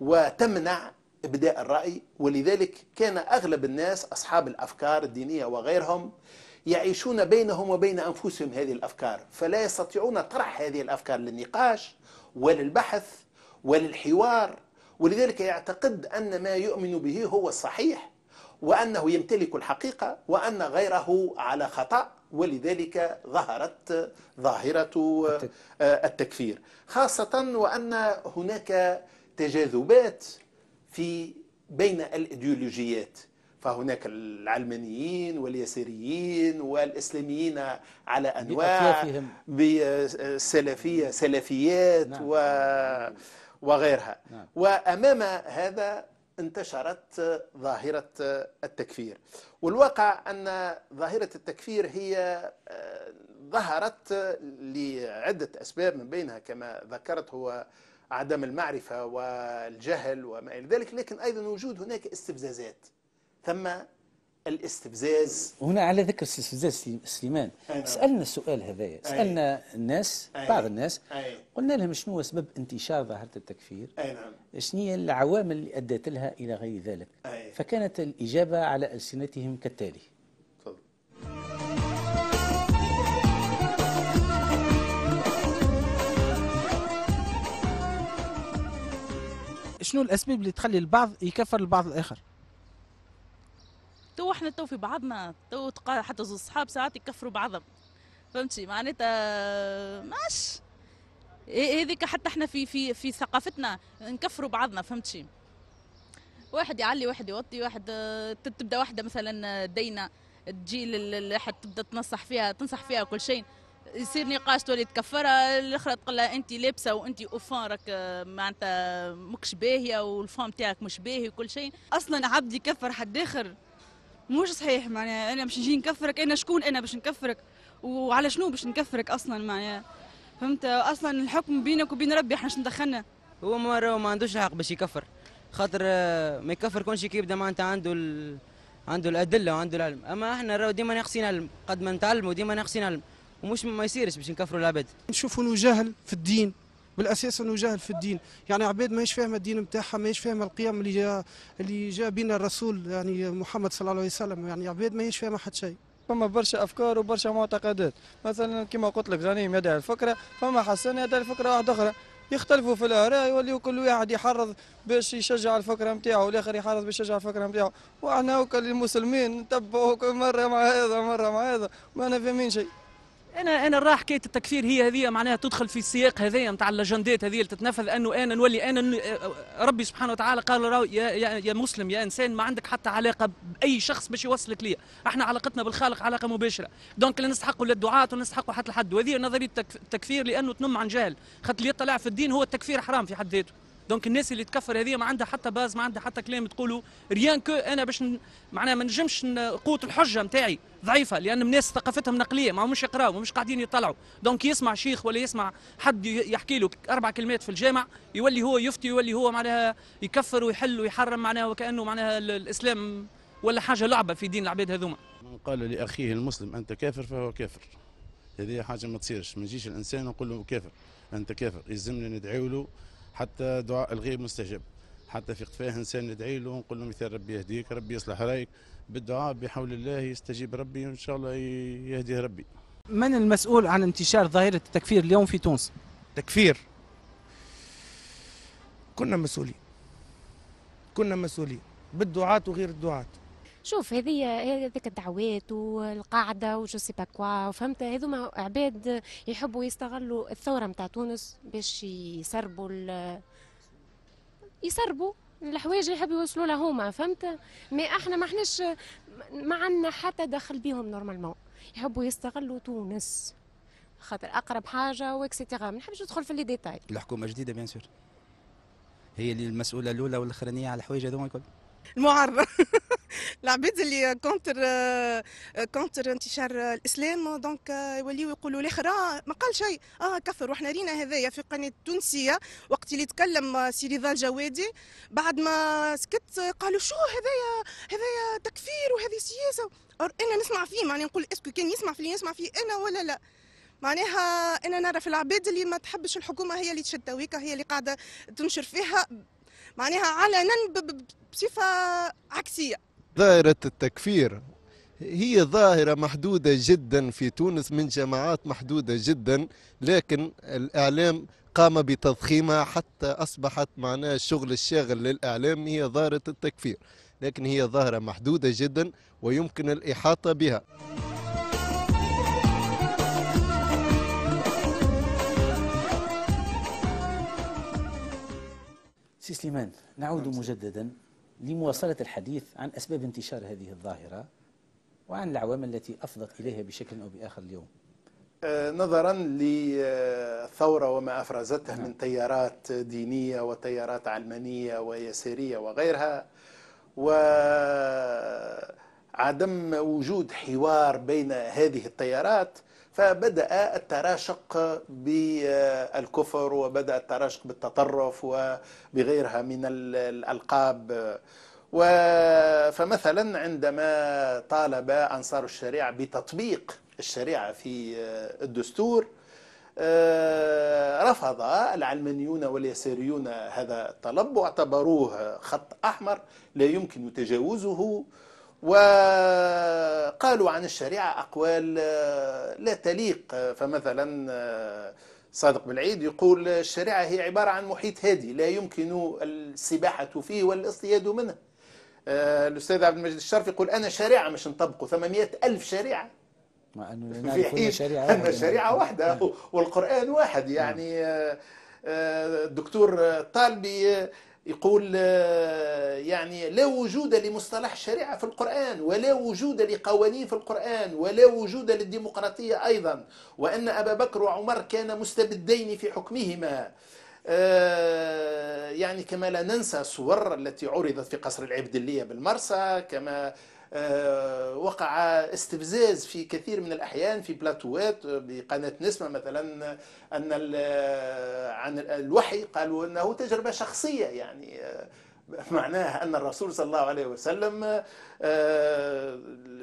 وتمنع ابداء الراي ولذلك كان اغلب الناس اصحاب الافكار الدينيه وغيرهم يعيشون بينهم وبين انفسهم هذه الافكار فلا يستطيعون طرح هذه الافكار للنقاش وللبحث وللحوار ولذلك يعتقد ان ما يؤمن به هو الصحيح وانه يمتلك الحقيقه وان غيره على خطا ولذلك ظهرت ظاهره آه، التكفير خاصه وان هناك تجاذبات في بين الايديولوجيات فهناك العلمانيين واليساريين والاسلاميين على انواع بسلفيه نعم. سلفيات نعم. و وغيرها نعم. وامام هذا انتشرت ظاهره التكفير والواقع ان ظاهره التكفير هي آه، ظهرت لعده اسباب من بينها كما ذكرت هو عدم المعرفة والجهل وما إلى ذلك لكن أيضا وجود هناك استفزازات ثم الاستفزاز هنا على ذكر استفزاز سليمان أيوه. سألنا السؤال هذايا سألنا الناس أيوه. بعض الناس أيوه. قلنا لهم شنو هو سبب انتشار ظاهرة التكفير أيوه. شنو هي العوامل اللي أدت لها إلى غير ذلك أيوه. فكانت الإجابة على ألسنتهم كالتالي شنو الاسباب اللي تخلي البعض يكفر البعض الاخر تو احنا تو في بعضنا تو حتى زوج صحاب ساعات يكفروا بعضهم فهمتي معناتها ماش هذيك حتى احنا في في في ثقافتنا نكفروا بعضنا فهمتي واحد يعلي واحد يوطي واحد آه، تبدا واحده مثلا دينا تجي لواحد تبدا تنصح فيها تنصح فيها كل شيء يصير نقاش تولي تكفرها الاخرى تقول لها انت لابسه وانت اوفان راك آه، معناتها مكش باهيه والفام تاعك مش باهي وكل شيء اصلا عبد يكفر حد اخر مش صحيح معناها انا باش نجي نكفرك انا شكون انا باش نكفرك وعلى شنو باش نكفرك اصلا معناها فهمت اصلا الحكم بينك وبين ربي احنا شنو دخلنا هو مره ما عندوش الحق باش يكفر خاطر آه، ما يكفر كون شي كيبدا معناتها عنده ال... عنده الادله وعنده العلم اما احنا راهو ديما ناقصين علم قد ما نتعلموا ديما ناقصين علم ومش ما يصيرش باش نكفروا العباد نشوفوا انه جهل في الدين بالاساس انه جهل في الدين يعني عباد ماهيش فاهمه الدين نتاعها ماهيش فاهمه القيم اللي جا اللي جا بنا الرسول يعني محمد صلى الله عليه وسلم يعني عباد ماهيش فاهمه حتى شيء فما برشا افكار وبرشا معتقدات مثلا كما قلت لك غنيم يدعي الفكره فما حسن يدعي الفكره واحده اخرى يختلفوا في الاراء يوليو كل واحد يحرض باش يشجع الفكره نتاعو والاخر يحرض باش يشجع الفكره نتاعو واحنا هكا المسلمين نتبعوا كل مره مع هذا مره مع هذا ما نفهمين فاهمين شيء انا انا راه حكايه التكفير هي هذه معناها تدخل في السياق هذايا نتاع اللجندات هذه اللي تتنفذ انه انا نولي انا ربي سبحانه وتعالى قال راه يا, يا يا مسلم يا انسان ما عندك حتى علاقه باي شخص باش يوصلك ليا احنا علاقتنا بالخالق علاقه مباشره دونك لا نستحقوا للدعاة ونستحقوا ولا حتى الحد وهذه نظريه التكفير لانه تنم عن جهل خاطر اللي يطلع في الدين هو التكفير حرام في حد ذاته دونك الناس اللي تكفر هذه ما عندها حتى باز ما عندها حتى كلام تقولوا ريان كو انا باش معناها ما نجمش قوه الحجه نتاعي ضعيفه لان الناس ثقافتهم نقليه ما همش يقراوا مش قاعدين يطلعوا دونك يسمع شيخ ولا يسمع حد يحكي له اربع كلمات في الجامع يولي هو يفتي يولي هو معناها يكفر ويحل ويحرم معناها وكانه معناها الاسلام ولا حاجه لعبه في دين العباد هذوما من قال لاخيه المسلم انت كافر فهو كافر هذه حاجه ما تصيرش ما يجيش الانسان نقول له كافر انت كافر يلزمنا ندعي له حتى دعاء الغيب مستجاب حتى في قفاه انسان ندعي له ونقول له مثال ربي يهديك ربي يصلح رايك بالدعاء بحول الله يستجيب ربي وان شاء الله يهديه ربي. من المسؤول عن انتشار ظاهره التكفير اليوم في تونس؟ تكفير كنا مسؤولين كنا مسؤولين بالدعاة وغير الدعاة شوف هذه هذيك الدعوات والقاعده وجو سي با كوا فهمت هذوما عباد يحبوا يستغلوا الثوره نتاع تونس باش يسربوا ال... يسربوا الحوايج اللي يحبوا يوصلوا لها هما فهمت مي احنا ما احناش ما عندنا حتى دخل بيهم نورمالمون يحبوا يستغلوا تونس خاطر اقرب حاجه واكسيتيرا ما نحبش ندخل في لي ديتاي الحكومه جديده بيان سور هي اللي المسؤوله الاولى والاخرانيه على الحوايج هذوما الكل المعرض العباد اللي كونتر كونتر انتشار الاسلام دونك يوليو يقولوا الاخر ما قال شيء اه كفر وحنا رينا هذايا في قناه التونسيه وقت اللي تكلم سي رضا الجوادي بعد ما سكت قالوا شو هذايا هذايا تكفير وهذه سياسه انا نسمع فيه معني نقول اسكو كان يسمع في اللي فيه انا ولا لا معناها انا نعرف العباد اللي ما تحبش الحكومه هي اللي تشد تويكا هي اللي قاعده تنشر فيها معناها علنا بصفه عكسيه ظاهرة التكفير هي ظاهرة محدودة جدا في تونس من جماعات محدودة جدا لكن الإعلام قام بتضخيمها حتى أصبحت معناها الشغل الشاغل للإعلام هي ظاهرة التكفير لكن هي ظاهرة محدودة جدا ويمكن الإحاطة بها سي سليمان نعود نعم، مجددا لمواصلة الحديث عن أسباب انتشار هذه الظاهرة وعن العوامل التي أفضت إليها بشكل أو بآخر اليوم آه، نظرا للثورة وما أفرزته من نعم. تيارات دينية وتيارات علمانية ويسارية وغيرها وعدم وجود حوار بين هذه التيارات فبدأ التراشق بالكفر وبدأ التراشق بالتطرف وبغيرها من الألقاب فمثلا عندما طالب أنصار الشريعة بتطبيق الشريعة في الدستور رفض العلمانيون واليساريون هذا الطلب واعتبروه خط أحمر لا يمكن تجاوزه وقالوا عن الشريعة أقوال آه، لا تليق آه، فمثلا آه، صادق بالعيد يقول الشريعة هي عبارة عن محيط هادي لا يمكن السباحة فيه والاصطياد منه الأستاذ عبد المجيد الشرف يقول أنا شريعة مش نطبقه 800 ألف شريعة مع أنه في حين شريعة أن الشريعة واحدة نعم. والقرآن واحد يعني نعم. الدكتور طالبي يقول آه، يعني لا وجود لمصطلح الشريعة في القرآن ولا وجود لقوانين في القرآن ولا وجود للديمقراطية أيضا وأن أبا بكر وعمر كان مستبدين في حكمهما آه، يعني كما لا ننسى الصور التي عرضت في قصر العبدلية بالمرسى كما آه، وقع استفزاز في كثير من الأحيان في بلاتوات آه، بقناة نسمة مثلا أن آه، عن الوحي قالوا أنه تجربة شخصية يعني معناه أن الرسول صلى الله عليه وسلم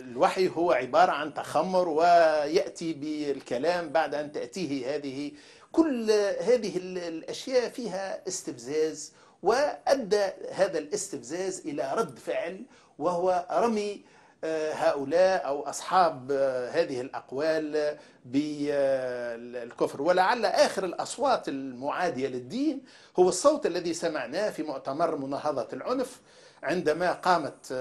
الوحي هو عبارة عن تخمر ويأتي بالكلام بعد أن تأتيه هذه كل هذه الأشياء فيها استفزاز وأدى هذا الاستفزاز إلى رد فعل وهو رمي آه، هؤلاء أو أصحاب آه، هذه الأقوال آه، بالكفر ولعل آخر الأصوات المعادية للدين هو الصوت الذي سمعناه في مؤتمر مناهضة العنف عندما قامت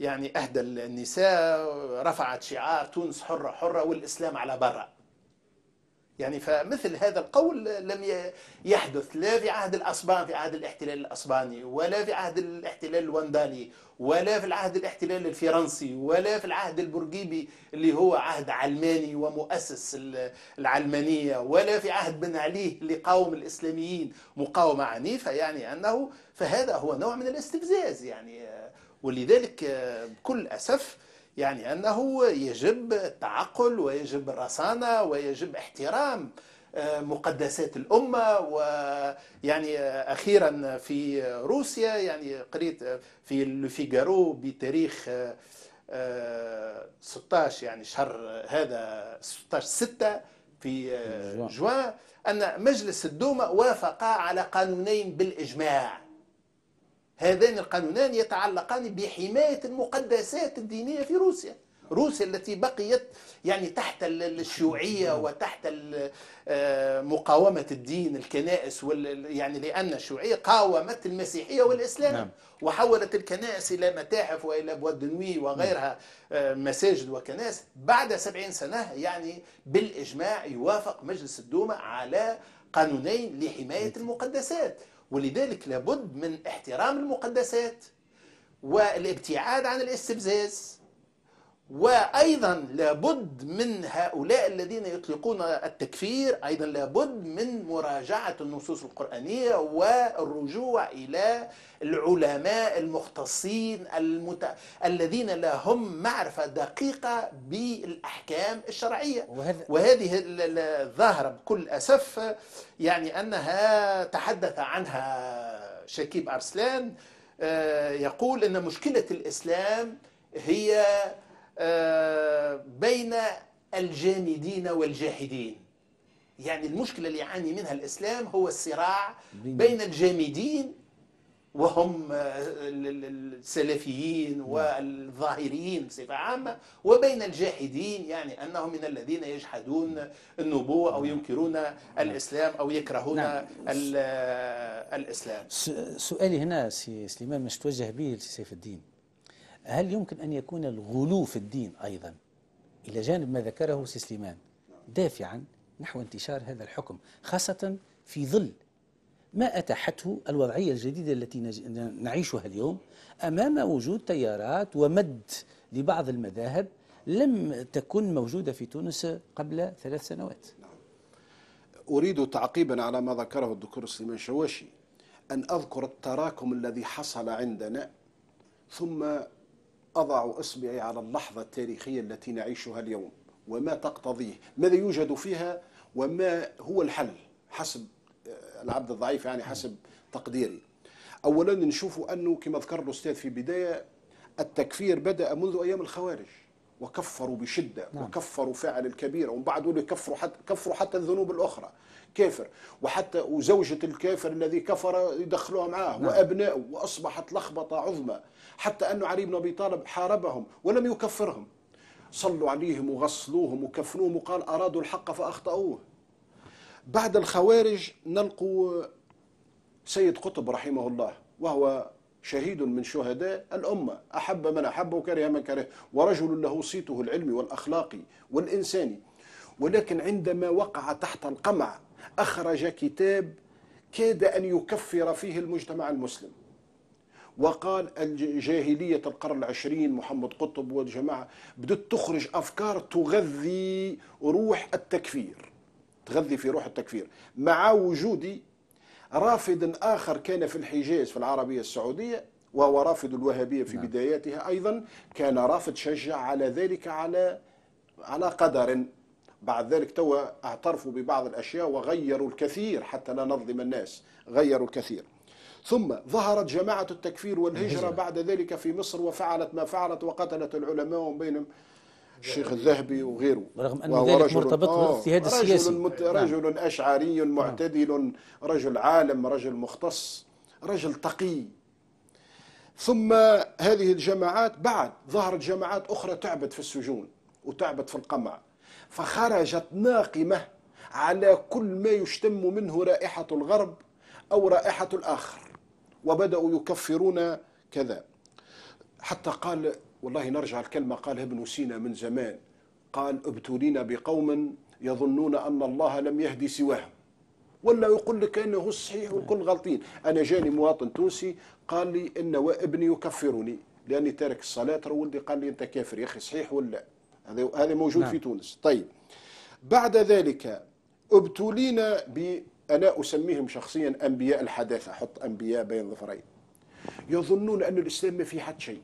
يعني احدى النساء رفعت شعار تونس حره حره والاسلام على برا يعني فمثل هذا القول لم يحدث لا في عهد الأسبان في عهد الاحتلال الأسباني ولا في عهد الاحتلال الونداني ولا في العهد الاحتلال الفرنسي ولا في العهد البرجيبي اللي هو عهد علماني ومؤسس العلمانية ولا في عهد بن علي اللي قاوم الإسلاميين مقاومة عنيفة يعني أنه فهذا هو نوع من الاستفزاز يعني آه، ولذلك آه، بكل أسف يعني أنه يجب التعقل ويجب الرصانة ويجب احترام آه، مقدسات الأمة ويعني آه، أخيرا في روسيا يعني قريت آه، في لوفيغارو بتاريخ 16 يعني شهر هذا 16 6 في جوان أن مجلس الدوما وافق على قانونين بالإجماع هذان القانونان يتعلقان بحماية المقدسات الدينية في روسيا روسيا التي بقيت يعني تحت الشيوعية وتحت آه، مقاومة الدين الكنائس وال يعني لأن الشيوعية قاومت المسيحية والإسلام نعم. وحولت الكنائس إلى متاحف وإلى بوادنوي وغيرها آه، مساجد وكنائس بعد سبعين سنة يعني بالإجماع يوافق مجلس الدومة على قانونين لحماية المقدسات ولذلك لابد من احترام المقدسات والابتعاد عن الاستفزاز وايضا لابد من هؤلاء الذين يطلقون التكفير ايضا لابد من مراجعه النصوص القرانيه والرجوع الى العلماء المختصين المت... الذين لهم معرفه دقيقه بالاحكام الشرعيه وهذ... وهذه الظاهره بكل اسف يعني انها تحدث عنها شكيب ارسلان آه، يقول ان مشكله الاسلام هي آه، بين الجامدين والجاحدين يعني المشكلة اللي يعاني منها الإسلام هو الصراع بين الجامدين وهم آه، السلفيين نعم. والظاهريين بصفة عامة وبين الجاحدين يعني أنهم من الذين يجحدون النبوة أو نعم. ينكرون نعم. الإسلام أو يكرهون نعم. آه، الإسلام سؤالي هنا سي سليمان مش توجه به لسيف الدين هل يمكن أن يكون الغلو في الدين أيضا إلى جانب ما ذكره سليمان دافعا نحو انتشار هذا الحكم خاصة في ظل ما أتاحته الوضعية الجديدة التي نعيشها اليوم أمام وجود تيارات ومد لبعض المذاهب لم تكن موجودة في تونس قبل ثلاث سنوات أريد تعقيبا على ما ذكره الدكتور سليمان شواشي أن أذكر التراكم الذي حصل عندنا ثم أضع إصبعي على اللحظة التاريخية التي نعيشها اليوم وما تقتضيه ماذا يوجد فيها وما هو الحل حسب آه، العبد الضعيف يعني حسب تقديري أولا نشوف أنه كما ذكر الأستاذ في بداية التكفير بدأ منذ أيام الخوارج وكفروا بشدة نعم. وكفروا فعل الكبيرة ومن بعد كفروا حتى, كفروا حتى الذنوب الأخرى كافر وحتى وزوجة الكافر الذي كفر يدخلوها معاه نعم. وأبنائه وأصبحت لخبطة عظمى حتى أن علي بن أبي طالب حاربهم ولم يكفرهم صلوا عليهم وغسلوهم وكفنوهم وقال أرادوا الحق فأخطأوه بعد الخوارج نلقوا سيد قطب رحمه الله وهو شهيد من شهداء الأمة أحب من أحب وكره من كره ورجل له صيته العلمي والأخلاقي والإنساني ولكن عندما وقع تحت القمع أخرج كتاب كاد أن يكفر فيه المجتمع المسلم وقال الجاهلية القرن العشرين محمد قطب والجماعة بدت تخرج أفكار تغذي روح التكفير تغذي في روح التكفير مع وجود رافد آخر كان في الحجاز في العربية السعودية وهو رافد الوهابية في نعم. بداياتها أيضا كان رافد شجع على ذلك على على قدر بعد ذلك توا اعترفوا ببعض الأشياء وغيروا الكثير حتى لا نظلم الناس غيروا الكثير ثم ظهرت جماعة التكفير والهجرة بعد ذلك في مصر وفعلت ما فعلت وقتلت العلماء بينهم الشيخ الذهبي وغيره رغم أن ذلك مرتبط آه بالاضطهاد السياسي رجل, مت... نعم. رجل أشعري معتدل رجل عالم رجل مختص رجل تقي ثم هذه الجماعات بعد ظهرت جماعات أخرى تعبد في السجون وتعبد في القمع فخرجت ناقمة على كل ما يشتم منه رائحة الغرب أو رائحة الآخر وبدأوا يكفرون كذا حتى قال والله نرجع الكلمة قالها ابن سينا من زمان قال ابتلينا بقوم يظنون أن الله لم يهدي سواهم ولا يقول لك أنه الصحيح والكل غلطين أنا جاني مواطن تونسي قال لي إن ابني يكفرني لأني تارك الصلاة ولدي قال لي أنت كافر يا أخي صحيح ولا هذا موجود نعم. في تونس طيب بعد ذلك ابتلينا ب أنا أسميهم شخصيا أنبياء الحداثة أحط أنبياء بين ظفرين يظنون أن الإسلام ما فيه حد شيء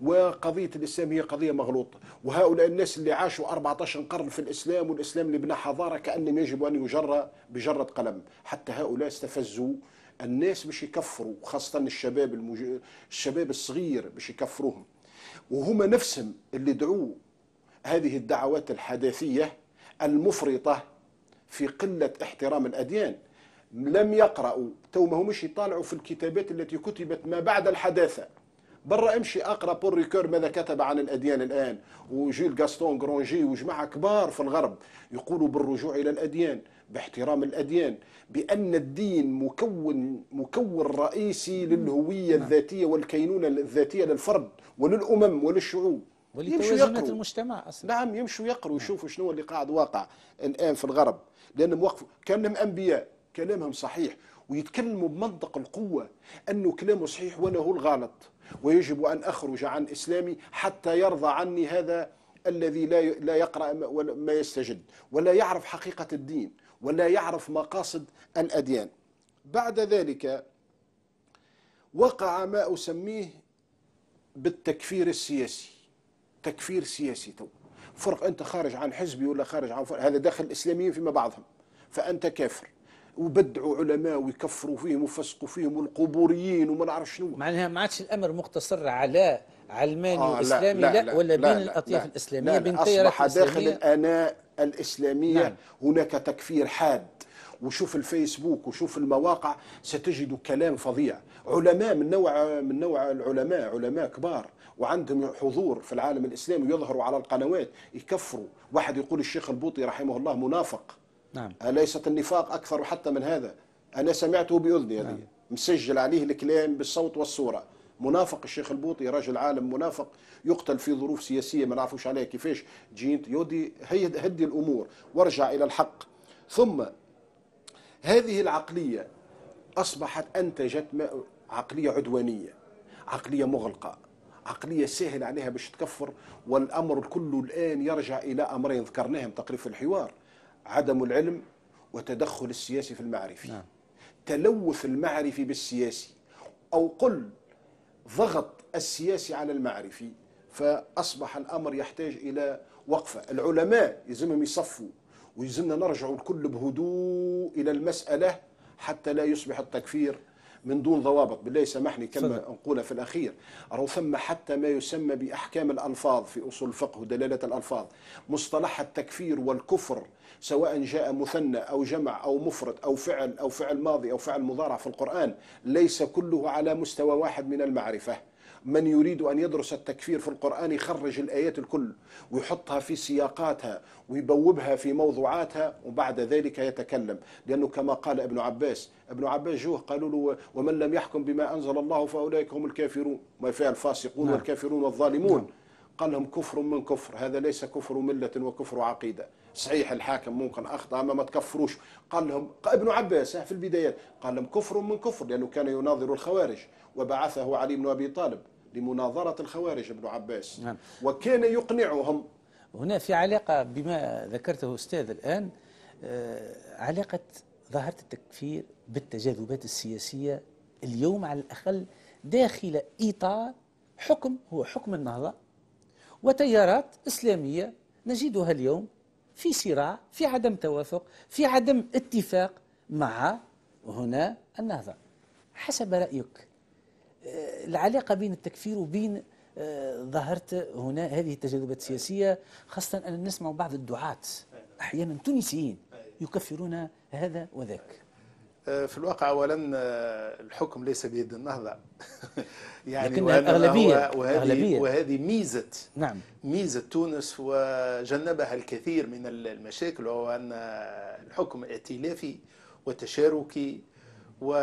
وقضية الإسلام هي قضية مغلوطة وهؤلاء الناس اللي عاشوا 14 قرن في الإسلام والإسلام اللي بنى حضارة كأنهم يجب أن يجرى بجرة قلم حتى هؤلاء استفزوا الناس باش يكفروا خاصة الشباب المج... الشباب الصغير باش يكفروهم وهما نفسهم اللي دعوا هذه الدعوات الحداثية المفرطة في قلة احترام الأديان لم يقرأوا تو ما همش يطالعوا في الكتابات التي كتبت ما بعد الحداثة برا امشي اقرا بول ريكور ماذا كتب عن الاديان الان وجيل غاستون غرونجي وجماعه كبار في الغرب يقولوا بالرجوع الى الاديان باحترام الاديان بان الدين مكون مكون رئيسي للهويه نعم. الذاتيه والكينونه الذاتيه للفرد وللامم وللشعوب ولتوازنة المجتمع اصلا نعم يمشوا يقروا يشوفوا شنو اللي قاعد واقع الان في الغرب لأن وقفوا كانهم أنبياء كلامهم صحيح ويتكلموا بمنطق القوة أنه كلامه صحيح وأنا هو الغلط ويجب أن أخرج عن إسلامي حتى يرضى عني هذا الذي لا لا يقرأ ما يستجد ولا يعرف حقيقة الدين ولا يعرف مقاصد الأديان بعد ذلك وقع ما أسميه بالتكفير السياسي تكفير سياسي تو فرق انت خارج عن حزبي ولا خارج عن فرق هذا داخل الاسلاميين فيما بعضهم فانت كافر وبدعوا علماء ويكفروا فيهم وفسقوا فيهم والقبوريين وما نعرف شنو معناها ما عادش الامر مقتصر على علماني آه واسلامي لا, لا, لا ولا لا بين لا الاطياف لا الاسلاميه لا بين اصبح داخل الاناء الاسلاميه نعم. هناك تكفير حاد وشوف الفيسبوك وشوف المواقع ستجد كلام فظيع علماء من نوع من نوع العلماء علماء كبار وعندهم حضور في العالم الإسلامي ويظهروا على القنوات يكفروا واحد يقول الشيخ البوطي رحمه الله منافق نعم. أليست النفاق أكثر حتى من هذا أنا سمعته بأذني نعم. مسجل عليه الكلام بالصوت والصورة منافق الشيخ البوطي رجل عالم منافق يقتل في ظروف سياسية ما نعرفوش عليها كيفاش جينت يودي هدي الأمور وارجع إلى الحق ثم هذه العقلية أصبحت أنتجت عقلية عدوانية عقلية مغلقة عقلية سهل عليها باش تكفر والأمر كله الآن يرجع إلى أمرين ذكرناهم تقريبا في الحوار عدم العلم وتدخل السياسي في المعرفي نعم. تلوث المعرفي بالسياسي أو قل ضغط السياسي على المعرفي فأصبح الأمر يحتاج إلى وقفة العلماء يلزمهم يصفوا ويلزمنا نرجع الكل بهدوء إلى المسألة حتى لا يصبح التكفير من دون ضوابط بالله سامحني كلمة نقولها في الأخير راهو ثم حتى ما يسمى بأحكام الألفاظ في أصول الفقه ودلالة الألفاظ مصطلح التكفير والكفر سواء جاء مثنى أو جمع أو مفرد أو فعل أو فعل ماضي أو فعل مضارع في القرآن ليس كله على مستوى واحد من المعرفة من يريد أن يدرس التكفير في القرآن يخرج الآيات الكل ويحطها في سياقاتها ويبوبها في موضوعاتها وبعد ذلك يتكلم لأنه كما قال ابن عباس ابن عباس جوه قالوا له ومن لم يحكم بما أنزل الله فأولئك هم الكافرون ما فيها الفاسقون نعم. والكافرون والظالمون نعم. قال لهم كفر من كفر هذا ليس كفر ملة وكفر عقيدة صحيح الحاكم ممكن أخطأ أما ما تكفروش قال لهم ابن عباس في البدايات قال لهم كفر من كفر لأنه كان يناظر الخوارج وبعثه علي بن أبي طالب لمناظرة الخوارج ابن عباس نعم. وكان يقنعهم هنا في علاقة بما ذكرته أستاذ الآن آه، علاقة ظاهرة التكفير بالتجاذبات السياسية اليوم على الأقل داخل إطار حكم هو حكم النهضة وتيارات إسلامية نجدها اليوم في صراع في عدم توافق في عدم اتفاق مع هنا النهضة حسب رأيك العلاقة بين التكفير وبين آه، ظهرت هنا هذه التجاذبات السياسية خاصة أن نسمع بعض الدعاة أحيانا تونسيين يكفرون هذا وذاك آه، في الواقع اولا آه، الحكم ليس بيد النهضه يعني لكن الاغلبيه وهذه, أغلبية. وهذه ميزه نعم ميزه تونس وجنبها الكثير من المشاكل وهو ان الحكم ائتلافي وتشاركي و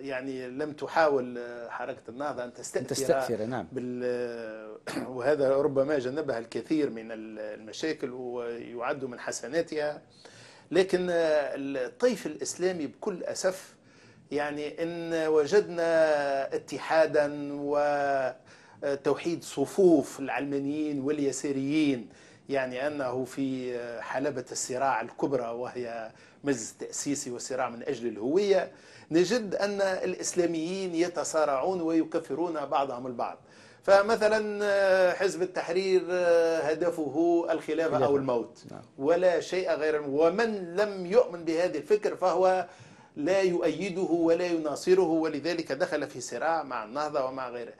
يعني لم تحاول آه، حركة النهضة أن تستأثر, تستأثر نعم. بال آه، وهذا ربما جنبها الكثير من المشاكل ويعد من حسناتها لكن آه، الطيف الإسلامي بكل أسف يعني إن وجدنا اتحادا وتوحيد صفوف العلمانيين واليساريين يعني أنه في حلبة الصراع الكبرى وهي مجلس تأسيسي وصراع من أجل الهوية نجد أن الإسلاميين يتصارعون ويكفرون بعضهم البعض فمثلا آه، حزب التحرير آه، هدفه الخلافة أو الموت نعم. ولا شيء غير ومن لم يؤمن بهذه الفكر فهو لا يؤيده ولا يناصره ولذلك دخل في صراع مع النهضة ومع غيره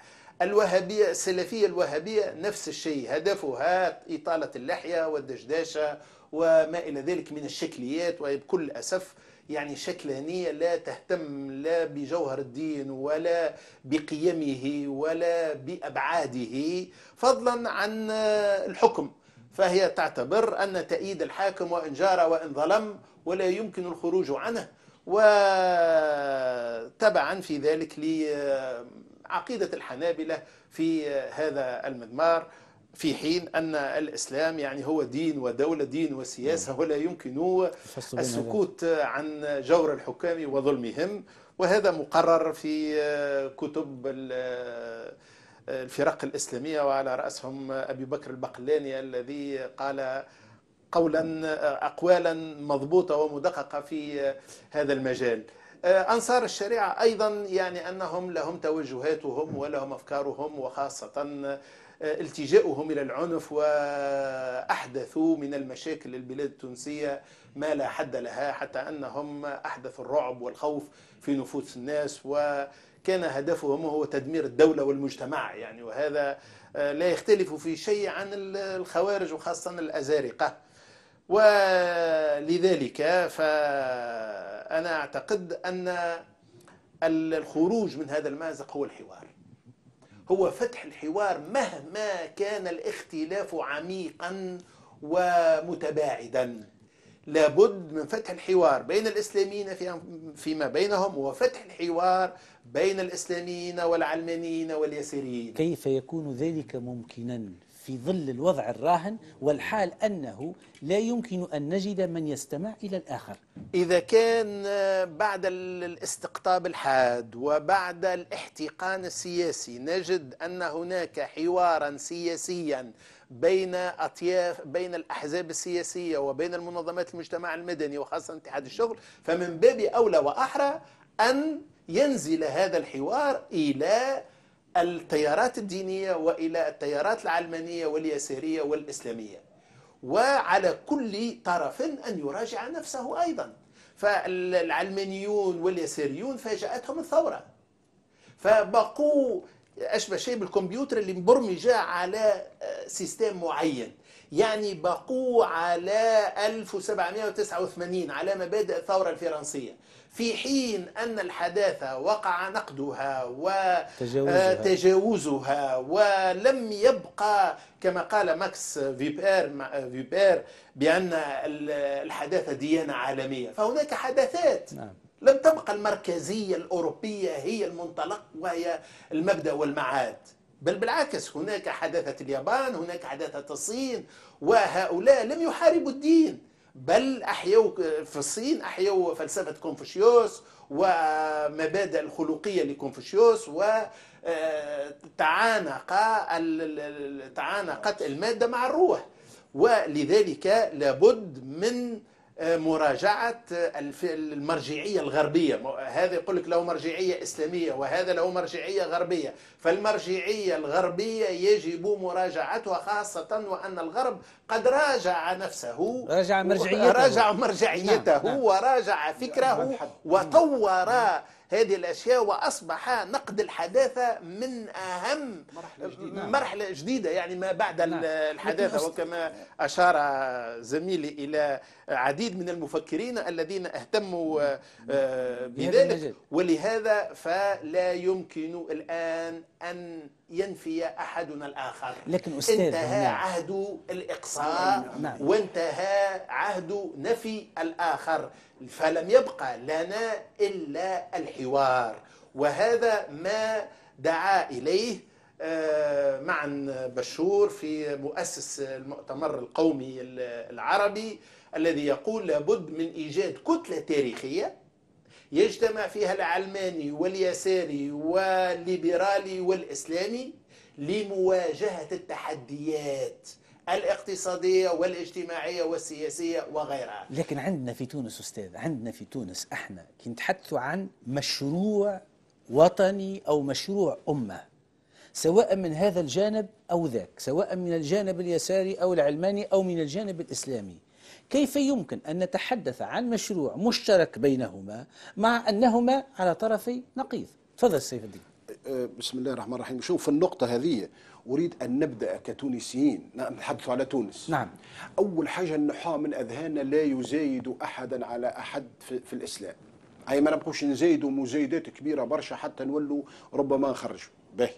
الوهابية السلفية الوهابية نفس الشيء هدفها إطالة اللحية والدشداشة وما إلى ذلك من الشكليات وبكل أسف يعني شكلانية لا تهتم لا بجوهر الدين ولا بقيمه ولا بأبعاده فضلا عن الحكم فهي تعتبر أن تأييد الحاكم وإن جار وإن ظلم ولا يمكن الخروج عنه وتبعا في ذلك لعقيدة الحنابلة في هذا المضمار في حين أن الإسلام يعني هو دين ودولة دين وسياسة نعم. ولا يمكن السكوت عن جور الحكام وظلمهم وهذا مقرر في كتب الفرق الإسلامية وعلى رأسهم أبي بكر البقلاني الذي قال قولا أقوالا مضبوطة ومدققة في هذا المجال أنصار الشريعة أيضا يعني أنهم لهم توجهاتهم ولهم أفكارهم وخاصة آه، التجاؤهم إلى العنف وأحدثوا من المشاكل للبلاد التونسية ما لا حد لها حتى أنهم أحدثوا الرعب والخوف في نفوس الناس وكان هدفهم هو تدمير الدولة والمجتمع يعني وهذا آه، لا يختلف في شيء عن الخوارج وخاصة الأزارقة ولذلك فأنا أعتقد أن الخروج من هذا المأزق هو الحوار هو فتح الحوار مهما كان الاختلاف عميقا ومتباعدا لابد من فتح الحوار بين الإسلاميين فيما بينهم وفتح الحوار بين الإسلاميين والعلمانيين واليسيريين كيف يكون ذلك ممكنا في ظل الوضع الراهن والحال أنه لا يمكن أن نجد من يستمع إلى الآخر إذا كان آه، بعد الاستقطاب الحاد وبعد الاحتقان السياسي نجد أن هناك حوارا سياسيا بين أطياف بين الأحزاب السياسية وبين المنظمات المجتمع المدني وخاصة اتحاد الشغل فمن باب أولى وأحرى أن ينزل هذا الحوار إلى التيارات الدينية وإلى التيارات العلمانية واليسارية والإسلامية وعلى كل طرف أن يراجع نفسه أيضا فالعلمانيون واليساريون فاجأتهم الثورة فبقوا أشبه شيء بالكمبيوتر اللي مبرمجة على آه، سيستم معين يعني بقوا على 1789 على مبادئ الثورة الفرنسية في حين أن الحداثة وقع نقدها وتجاوزها آه، ولم يبقى كما قال ماكس فيبير فيبير بأن الحداثة ديانة عالمية فهناك حداثات نعم. لم تبقى المركزية الأوروبية هي المنطلق وهي المبدأ والمعاد بل بالعكس هناك حداثة اليابان هناك حداثة الصين وهؤلاء لم يحاربوا الدين بل أحيوا في الصين أحيوا فلسفة كونفوشيوس ومبادئ الخلقية لكونفوشيوس و تعانق تعانقت المادة مع الروح ولذلك لابد من مراجعة المرجعية الغربية هذا يقول لك له مرجعية إسلامية وهذا له مرجعية غربية فالمرجعية الغربية يجب مراجعتها خاصة وأن الغرب قد راجع نفسه راجع مرجعيته راجع مرجعيته نعم. نعم. وراجع فكره وطور نعم. هذه الأشياء وأصبح نقد الحداثة من أهم مرحلة جديدة, مرحلة جديدة يعني ما بعد نعم. الحداثة وكما أشار زميلي إلى عديد من المفكرين الذين اهتموا آه، بذلك ولهذا فلا يمكن الآن أن ينفي أحدنا الآخر لكن أستاذ انتهى نعم. عهد الإقصاء نعم. وانتهى عهد نفي الآخر فلم يبقى لنا إلا الحوار وهذا ما دعا إليه آه، معا بشور في مؤسس المؤتمر القومي العربي الذي يقول لابد من إيجاد كتلة تاريخية يجتمع فيها العلماني واليساري والليبرالي والإسلامي لمواجهة التحديات الاقتصادية والاجتماعية والسياسية وغيرها لكن عندنا في تونس أستاذ عندنا في تونس احنا كي نتحدثوا عن مشروع وطني أو مشروع أمة سواء من هذا الجانب أو ذاك سواء من الجانب اليساري أو العلماني أو من الجانب الإسلامي كيف يمكن أن نتحدث عن مشروع مشترك بينهما مع أنهما على طرفي نقيض تفضل سيف الدين أه، بسم الله الرحمن الرحيم شوف النقطة هذه أريد أن نبدأ كتونسيين نتحدث نعم، على تونس نعم أول حاجة نحا من أذهاننا لا يزايد أحدا على أحد في, في الإسلام أي ما نبقوش نزايدوا مزايدات كبيرة برشا حتى نولوا ربما نخرجوا به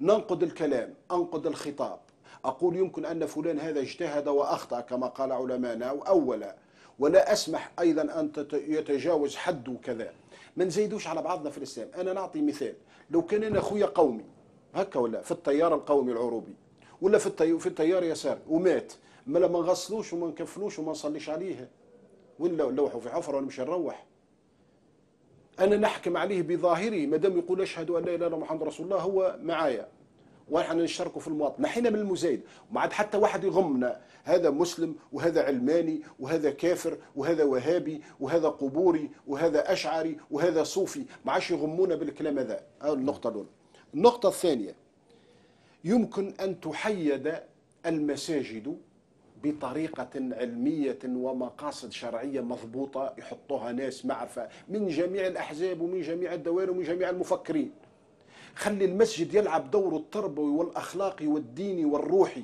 ننقد الكلام أنقد الخطاب أقول يمكن أن فلان هذا اجتهد وأخطأ كما قال علمانا أولا ولا أسمح أيضا أن يتجاوز حد كذا ما نزيدوش على بعضنا في الإسلام أنا نعطي مثال لو كان أنا أخويا قومي هكا ولا في التيار القومي العروبي ولا في التي... في التيار يسار ومات ما ما نغسلوش وما نكفنوش وما نصليش عليه ولا نلوحوا في حفره ونمشي نروح انا نحكم عليه بظاهره ما دام يقول اشهد ان لا اله الا محمد رسول الله هو معايا ونحن نشتركوا في المواطن نحينا من المزايد ما عاد حتى واحد يغمنا هذا مسلم وهذا علماني وهذا كافر وهذا وهابي وهذا قبوري وهذا اشعري وهذا صوفي ما عادش يغمونا بالكلام هذا النقطه الاولى النقطة الثانية يمكن أن تحيد المساجد بطريقة علمية ومقاصد شرعية مضبوطة يحطوها ناس معرفة من جميع الأحزاب ومن جميع الدوائر ومن جميع المفكرين خلي المسجد يلعب دوره التربوي والأخلاقي والديني والروحي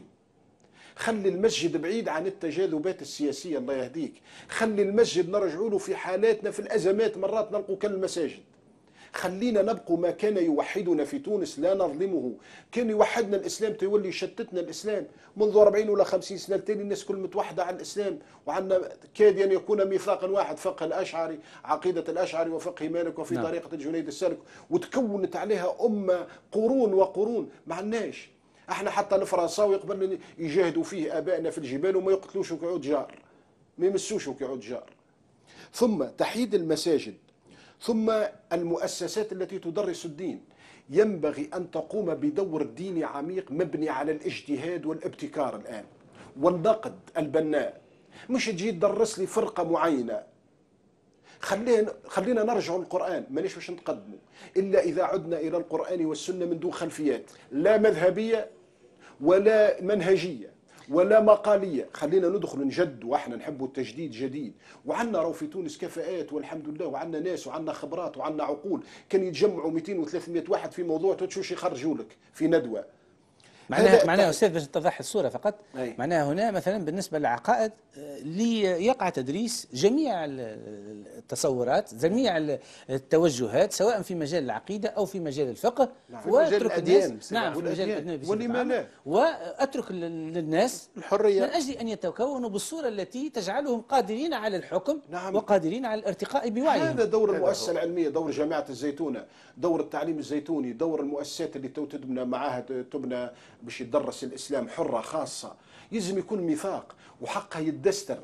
خلي المسجد بعيد عن التجاذبات السياسية الله يهديك خلي المسجد نرجع له في حالاتنا في الأزمات مرات نلقوا كالمساجد خلينا نبقوا ما كان يوحدنا في تونس لا نظلمه كان يوحدنا الإسلام تولي يشتتنا الإسلام منذ 40 ولا 50 سنة تاني الناس كل متوحدة على الإسلام وعندنا كاد أن يكون ميثاقا واحد فقه الأشعري عقيدة الأشعري وفقه مالك وفي نعم. طريقة الجنيد السالك وتكونت عليها أمة قرون وقرون ما عندناش احنا حتى الفرنساوي قبل يجاهدوا فيه ابائنا في الجبال وما يقتلوش كعود جار ما يمسوش كعود جار ثم تحييد المساجد ثم المؤسسات التي تدرس الدين ينبغي أن تقوم بدور ديني عميق مبني على الاجتهاد والابتكار الآن والنقد البناء مش تجي تدرس لي فرقة معينة خلينا خلينا نرجع للقران مانيش باش نتقدموا الا اذا عدنا الى القران والسنه من دون خلفيات لا مذهبيه ولا منهجيه ولا مقاليه خلينا ندخل نجد واحنا نحب التجديد جديد وعنا رو في تونس كفاءات والحمد لله وعنا ناس وعنا خبرات وعنا عقول كان يتجمعوا 200 و300 واحد في موضوع تشوش يخرجوا لك في ندوه معناها معناها طيب. استاذ باش نتضح الصوره فقط أي. معناها هنا مثلا بالنسبه للعقائد آه، ليقع تدريس جميع التصورات جميع التوجهات سواء في مجال العقيده او في مجال الفقه نعم. واترك الناس نعم في مجال الاديان ولما لا واترك للناس الحريه من اجل ان يتكونوا بالصوره التي تجعلهم قادرين على الحكم نعم. وقادرين على الارتقاء بوعيهم هذا دور المؤسسه العلميه دور جامعه الزيتونه دور التعليم الزيتوني دور المؤسسات اللي تبنى معاهد تبنى باش يدرس الاسلام حره خاصه يلزم يكون ميثاق وحقها يتدستر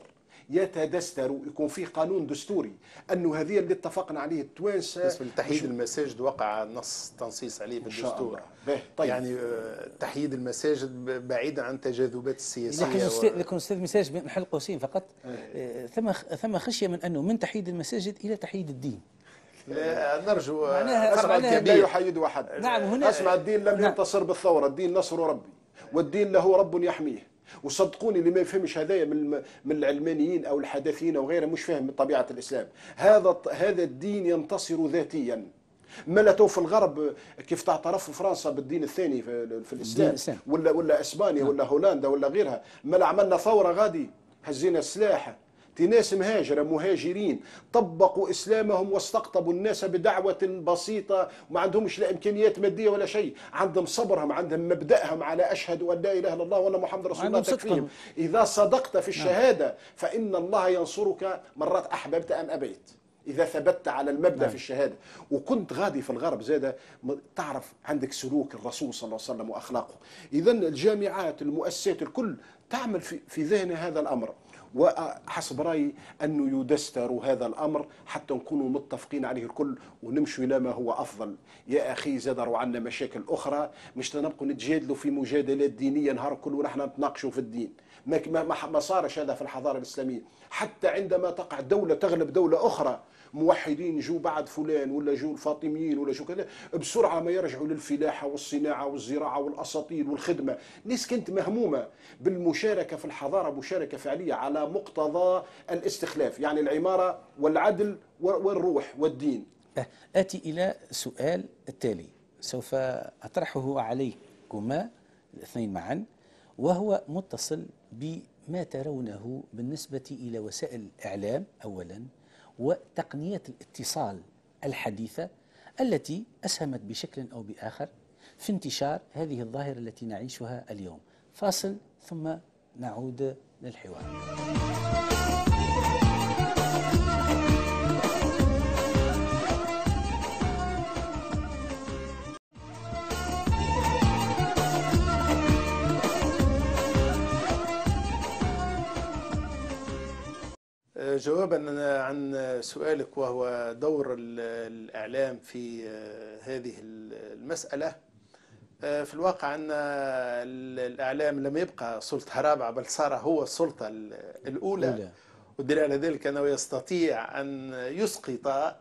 يتدستر ويكون فيه قانون دستوري انه هذه اللي اتفقنا عليه التوانسه بالنسبه لتحييد المساجد وقع نص تنصيص عليه في الدستور طيب. يعني آه، تحييد المساجد بعيدا عن تجاذبات السياسيه لكن استاذ و... لكن استاذ مساج بين قوسين فقط إيه. آه، ثم ثم خشيه من انه من تحييد المساجد الى تحييد الدين نرجو معناها أسمع الدين لا يحيد أحد نعم هنا أسمع الدين لم نعم. ينتصر بالثورة الدين نصر ربي والدين له رب يحميه وصدقوني اللي ما يفهمش هذايا من من العلمانيين او الحداثيين او غيره مش فاهم طبيعه الاسلام هذا هذا الدين ينتصر ذاتيا تو في الغرب كيف تعترف فرنسا بالدين الثاني في الاسلام ولا ولا اسبانيا نعم. ولا هولندا ولا غيرها ملا عملنا ثوره غادي هزينا السلاح ناس مهاجرة مهاجرين طبقوا إسلامهم واستقطبوا الناس بدعوة بسيطة وما عندهمش لا إمكانيات مادية ولا شيء عندهم صبرهم عندهم مبدأهم على أشهد أن لا إله إلا الله وأن محمد رسول الله تكفيهم إذا صدقت في نعم. الشهادة فإن الله ينصرك مرات أحببت أم أبيت اذا ثبت على المبدا نعم. في الشهاده وكنت غادي في الغرب زادة تعرف عندك سلوك الرسول صلى الله عليه وسلم واخلاقه اذا الجامعات المؤسسات الكل تعمل في ذهن هذا الامر وحسب رايي انه يدستر هذا الامر حتى نكونوا متفقين عليه الكل ونمشوا الى ما هو افضل يا اخي زادوا عندنا مشاكل اخرى مش نبقوا نتجادلوا في مجادلات دينيه نهار كل ونحن نتناقشوا في الدين ما ما صارش هذا في الحضاره الاسلاميه حتى عندما تقع دوله تغلب دوله اخرى موحدين جو بعد فلان ولا جو الفاطميين ولا جو كذا بسرعه ما يرجعوا للفلاحه والصناعه والزراعه والاساطيل والخدمه الناس كانت مهمومه بالمشاركه في الحضاره مشاركه فعليه على مقتضى الاستخلاف يعني العماره والعدل والروح والدين أه، اتي الى سؤال التالي سوف اطرحه عليكما الاثنين معا وهو متصل بما ترونه بالنسبة إلى وسائل الإعلام أولا وتقنية الاتصال الحديثة التي أسهمت بشكل أو بآخر في انتشار هذه الظاهرة التي نعيشها اليوم فاصل ثم نعود للحوار جوابا عن سؤالك وهو دور الإعلام في آه، هذه المسألة آه، في الواقع أن الإعلام لم يبقى سلطة رابعة بل صار هو السلطة الأولى والدليل على ذلك أنه يستطيع أن يسقط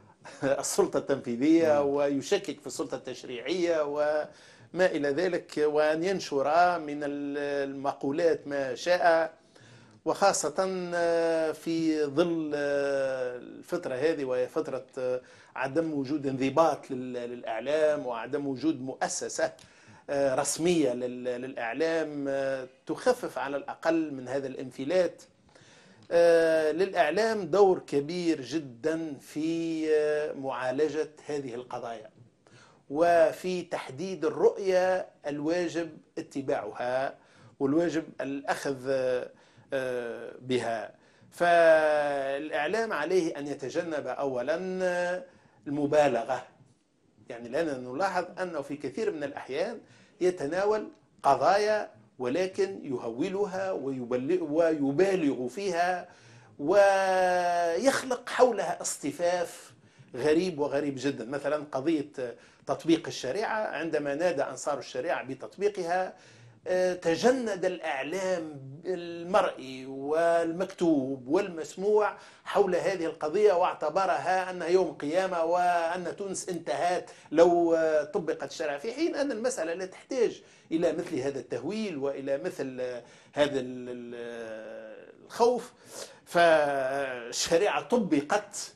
السلطة التنفيذية نعم. ويشكك في السلطة التشريعية وما إلى ذلك وأن ينشر من المقولات ما شاء وخاصة آه، في ظل آه، الفترة هذه وهي فترة آه، عدم وجود انضباط للإعلام وعدم وجود مؤسسة رسمية للإعلام تخفف على الأقل من هذا الانفلات للإعلام دور كبير جدا في معالجة هذه القضايا وفي تحديد الرؤية الواجب اتباعها والواجب الأخذ آه، بها فالإعلام عليه أن يتجنب أولا آه، المبالغة يعني لأننا نلاحظ أنه في كثير من الأحيان يتناول قضايا ولكن يهولها ويبالغ فيها ويخلق حولها اصطفاف غريب وغريب جدا مثلا قضية تطبيق الشريعة عندما نادى أنصار الشريعة بتطبيقها آه، تجند الإعلام المرئي والمكتوب والمسموع حول هذه القضية واعتبرها أنها يوم قيامة وأن تونس انتهت لو آه، طبقت الشرع في حين أن المسألة لا تحتاج إلى مثل هذا التهويل وإلى مثل آه، هذا الخوف فالشريعة طبقت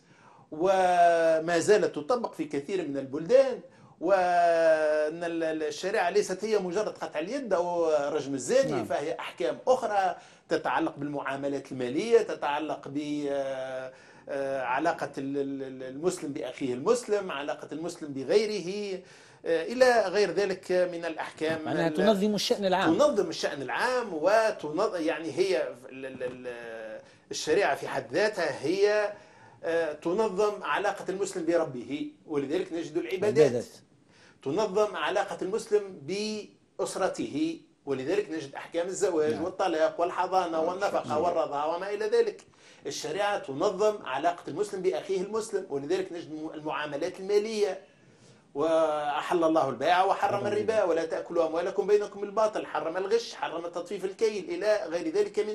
وما زالت تطبق في كثير من البلدان وان الشريعه ليست هي مجرد قطع اليد او رجم الزاني نعم. فهي احكام اخرى تتعلق بالمعاملات الماليه تتعلق ب آه، علاقه المسلم باخيه المسلم علاقه المسلم بغيره آه، الى غير ذلك من الاحكام معناها نعم، تنظم الشان العام تنظم الشان العام وتنظم يعني هي الشريعه في حد ذاتها هي آه، تنظم علاقة المسلم بربه ولذلك نجد العبادات تنظم علاقة المسلم بأسرته ولذلك نجد أحكام الزواج نعم. والطلاق والحضانة نعم. والنفقة نعم. والرضاعة وما إلى ذلك الشريعة تنظم علاقة المسلم بأخيه المسلم ولذلك نجد المعاملات المالية وأحل الله البيع وحرم الربا ولا تأكلوا أموالكم بينكم بالباطل حرم الغش حرم تطفيف الكيل إلى غير ذلك من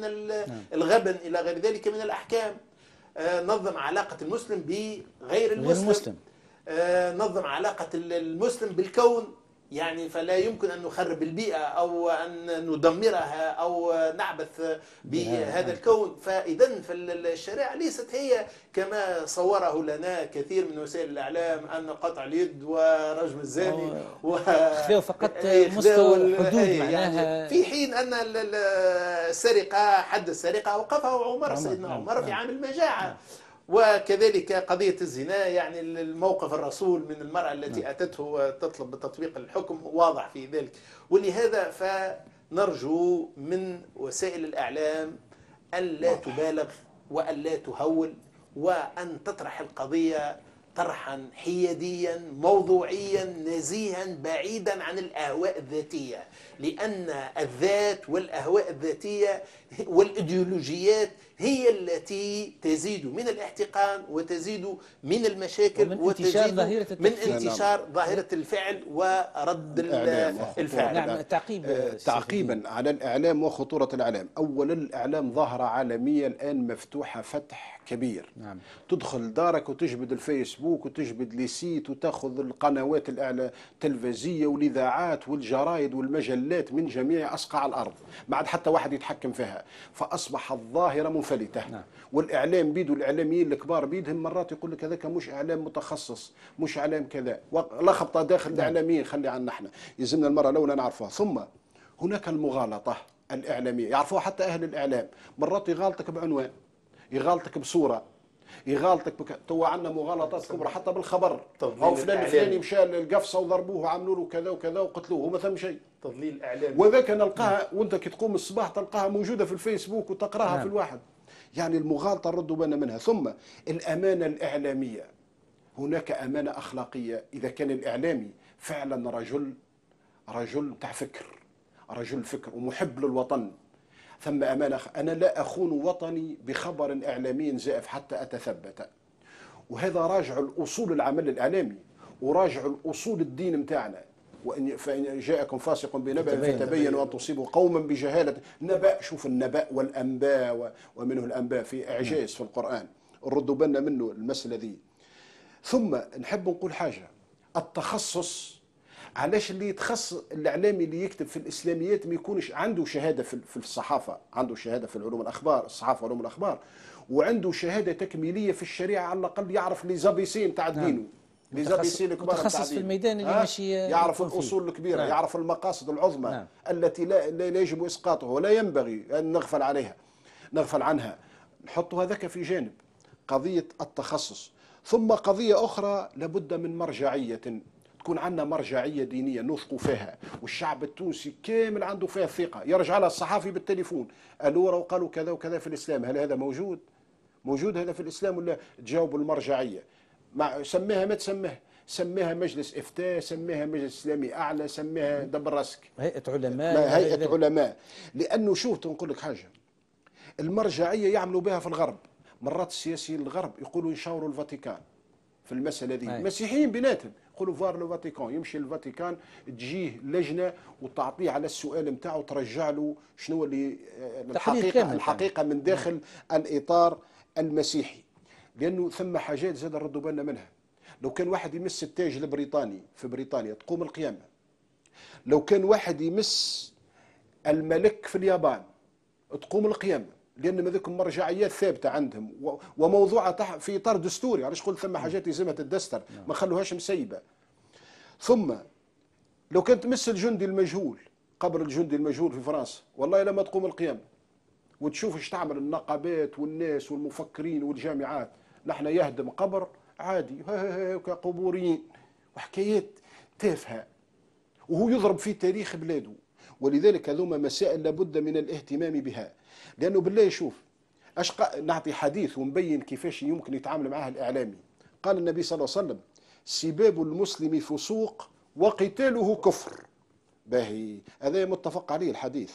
الغبن إلى غير ذلك من الأحكام آه، نظم علاقة المسلم بغير المسلم, المسلم. آه، نظم علاقة المسلم بالكون يعني فلا يمكن ان نخرب البيئه او ان ندمرها او نعبث بهذا الكون فاذا فالشريعه ليست هي كما صوره لنا كثير من وسائل الاعلام ان قطع اليد ورجم الزاني و فقط مستوى الحدود إيه، يعني في حين ان السرقه حد السرقه اوقفه عمر سيدنا نعم، عمر في نعم. عام المجاعه نعم. وكذلك قضية الزنا يعني الموقف الرسول من المرأة التي نعم. أتته وتطلب بتطبيق الحكم واضح في ذلك ولهذا فنرجو من وسائل الإعلام ألا نعم. تبالغ وألا تهول وأن تطرح القضية طرحا حياديا موضوعيا نزيها بعيدا عن الأهواء الذاتية لأن الذات والأهواء الذاتية والإيديولوجيات هي التي تزيد من الاحتقان وتزيد من المشاكل ومن وتزيد انتشار ظاهرة من انتشار نعم. ظاهرة الفعل ورد الفعل نعم تعقيب آه، تعقيبا على الإعلام وخطورة الإعلام أولا الإعلام ظاهرة عالمية الآن مفتوحة فتح كبير نعم. تدخل دارك وتجبد الفيسبوك وتجبد ليسيت وتاخذ القنوات التلفزية والإذاعات والجرايد والمجلات ولات من جميع أصقاع الأرض ما عاد حتى واحد يتحكم فيها فأصبحت ظاهرة منفلتة نعم. والإعلام بيد الإعلاميين الكبار بيدهم مرات يقول لك هذاك مش إعلام متخصص مش إعلام كذا لخبطة داخل نعم. الإعلاميين خلي عنا احنا يلزمنا المرة الأولى نعرفها ثم هناك المغالطة الإعلامية يعرفوها حتى أهل الإعلام مرات يغالطك بعنوان يغالطك بصورة يغالطك بك تو عندنا مغالطات كبرى حتى بالخبر او فلان الفلاني مشى للقفصه وضربوه وعملوا له كذا وكذا وقتلوه وما ثم شيء تضليل اعلامي وذاك نلقاها وانت كي تقوم الصباح تلقاها موجوده في الفيسبوك وتقراها نعم. في الواحد يعني المغالطه ردوا بالنا منها ثم الامانه الاعلاميه هناك امانه اخلاقيه اذا كان الاعلامي فعلا رجل رجل تاع فكر رجل فكر ومحب للوطن ثم أمانة أنا لا أخون وطني بخبر إعلامي زائف حتى أتثبت وهذا راجع الأصول العمل الإعلامي وراجع الأصول الدين متاعنا وان فان جاءكم فاسق بنبأ فتبينوا ان تصيبوا قوما بجهاله نبأ شوف النبأ والانباء ومنه الانباء في اعجاز في القران ردوا بالنا منه المساله ذي ثم نحب نقول حاجه التخصص علاش اللي يتخص الاعلامي اللي يكتب في الاسلاميات ما يكونش عنده شهاده في الصحافه عنده شهاده في علوم الاخبار الصحافه علوم الاخبار وعنده شهاده تكميليه في الشريعه على الاقل يعرف لي زابيسي نتاع نعم. دينه لي زابيسي الكبار متخصص في الميدان اللي ماشي يعرف الاصول الكبيره نعم. يعرف المقاصد العظمى نعم. التي لا, لا يجب اسقاطها ولا ينبغي ان نغفل عليها نغفل عنها نحطوا هذاك في جانب قضيه التخصص ثم قضيه اخرى لابد من مرجعيه تكون عندنا مرجعية دينية نثقوا فيها والشعب التونسي كامل عنده فيها ثقة يرجع لها الصحافي بالتليفون قالوا راهو قالوا كذا وكذا في الإسلام هل هذا موجود؟ موجود هذا في الإسلام ولا تجاوبوا المرجعية مع سميها ما تسميها سميها مجلس افتاء سميها مجلس اسلامي اعلى سميها دبر راسك هيئه علماء هيئه علماء لانه شوف نقول لك حاجه المرجعيه يعملوا بها في الغرب مرات السياسيين الغرب يقولوا يشاوروا الفاتيكان في المساله هذه المسيحيين بيناتهم نقولوا فار لو فاتيكان يمشي للفاتيكان تجيه لجنه وتعطيه على السؤال نتاعه ترجع له شنو اللي آه، الحقيقه الحقيقه من داخل الاطار المسيحي لانه ثم حاجات زاد ردوا بالنا منها لو كان واحد يمس التاج البريطاني في بريطانيا تقوم القيامه لو كان واحد يمس الملك في اليابان تقوم القيامه لان هذوك مرجعيات ثابته عندهم وموضوعه في اطار دستوري علاش قلت ثم حاجات يلزمها الدستر نعم. ما خلوهاش مسيبه ثم لو كان تمس الجندي المجهول قبر الجندي المجهول في فرنسا والله لما تقوم القيامه وتشوف ايش تعمل النقابات والناس والمفكرين والجامعات نحن يهدم قبر عادي كقبوريين وحكايات تافهه وهو يضرب في تاريخ بلاده ولذلك هذوما مسائل لابد من الاهتمام بها لانه بالله شوف أشقى نعطي حديث ونبين كيفاش يمكن يتعامل معاه الإعلامي قال النبي صلى الله عليه وسلم سباب المسلم فسوق وقتاله كفر باهي هذا متفق عليه الحديث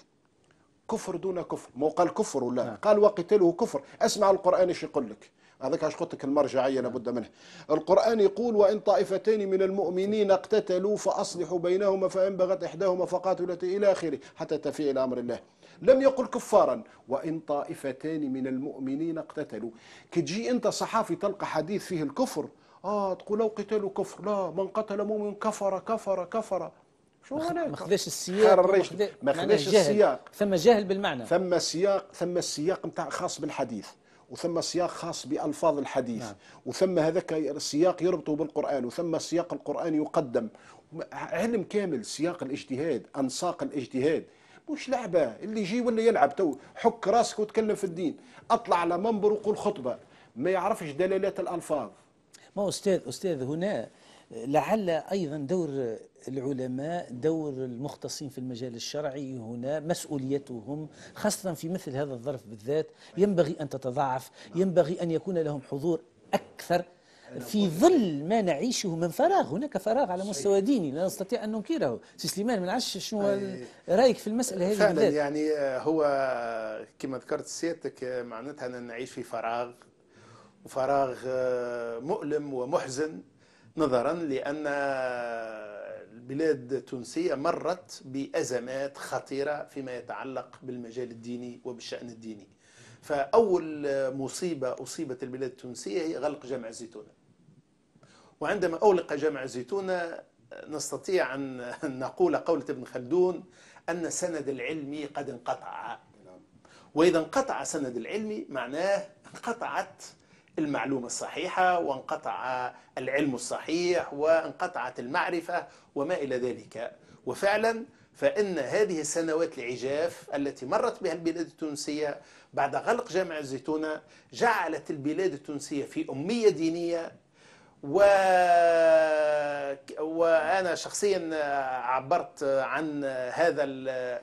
كفر دون كفر ما قال كفر ولا نعم. قال وقتاله كفر اسمع القرآن ايش يقول لك هذاك اش قلت لك المرجعيه لابد منها القران يقول وان طائفتين من المؤمنين اقتتلوا فاصلحوا بينهما فان بغت احداهما فقاتلت الى اخره حتى تفيء الامر الله لم يقل كفارا وإن طائفتان من المؤمنين اقتتلوا كتجي أنت صحافي تلقى حديث فيه الكفر آه تقول لو قتال كفر لا من قتل مؤمن كفر كفر كفر شو هناك ما خذاش السياق ما خذاش السياق ثم جهل بالمعنى ثم سياق ثم السياق نتاع خاص بالحديث وثم سياق خاص بألفاظ الحديث نعم. وثم هذاك السياق يربطه بالقرآن وثم سياق القرآن يقدم علم كامل سياق الاجتهاد أنساق الاجتهاد مش لعبه اللي يجي ولا يلعب تو حك راسك وتكلم في الدين اطلع على منبر وقول خطبه ما يعرفش دلالات الالفاظ ما استاذ استاذ هنا لعل ايضا دور العلماء دور المختصين في المجال الشرعي هنا مسؤوليتهم خاصه في مثل هذا الظرف بالذات ينبغي ان تتضاعف نعم. ينبغي ان يكون لهم حضور اكثر في ظل ما نعيشه من فراغ هناك فراغ على مستوى ديني لا نستطيع أن ننكره سي سليمان من عش شنو رأيك في المسألة هذه فعلا يعني آه، هو كما ذكرت سيادتك آه، معناتها أن نعيش في فراغ وفراغ آه، مؤلم ومحزن نظرا لأن البلاد التونسية مرت بأزمات خطيرة فيما يتعلق بالمجال الديني وبالشأن الديني فأول مصيبة أصيبت البلاد التونسية هي غلق جامع الزيتونة وعندما أغلق جامع الزيتونة نستطيع أن نقول قولة ابن خلدون أن سند العلم قد انقطع وإذا انقطع سند العلم معناه انقطعت المعلومة الصحيحة وانقطع العلم الصحيح وانقطعت المعرفة وما إلى ذلك وفعلا فإن هذه السنوات العجاف التي مرت بها البلاد التونسية بعد غلق جامع الزيتونة جعلت البلاد التونسية في أمية دينية و... وأنا شخصيا عبرت عن هذا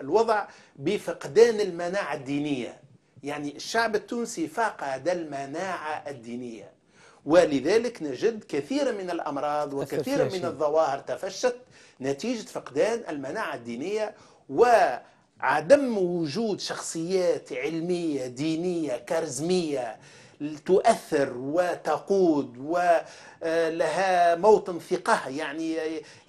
الوضع بفقدان المناعة الدينية يعني الشعب التونسي فقد المناعة الدينية ولذلك نجد كثيرا من الأمراض وكثيرا من الظواهر تفشت نتيجة فقدان المناعة الدينية وعدم وجود شخصيات علمية دينية كارزمية تؤثر وتقود ولها موطن ثقة يعني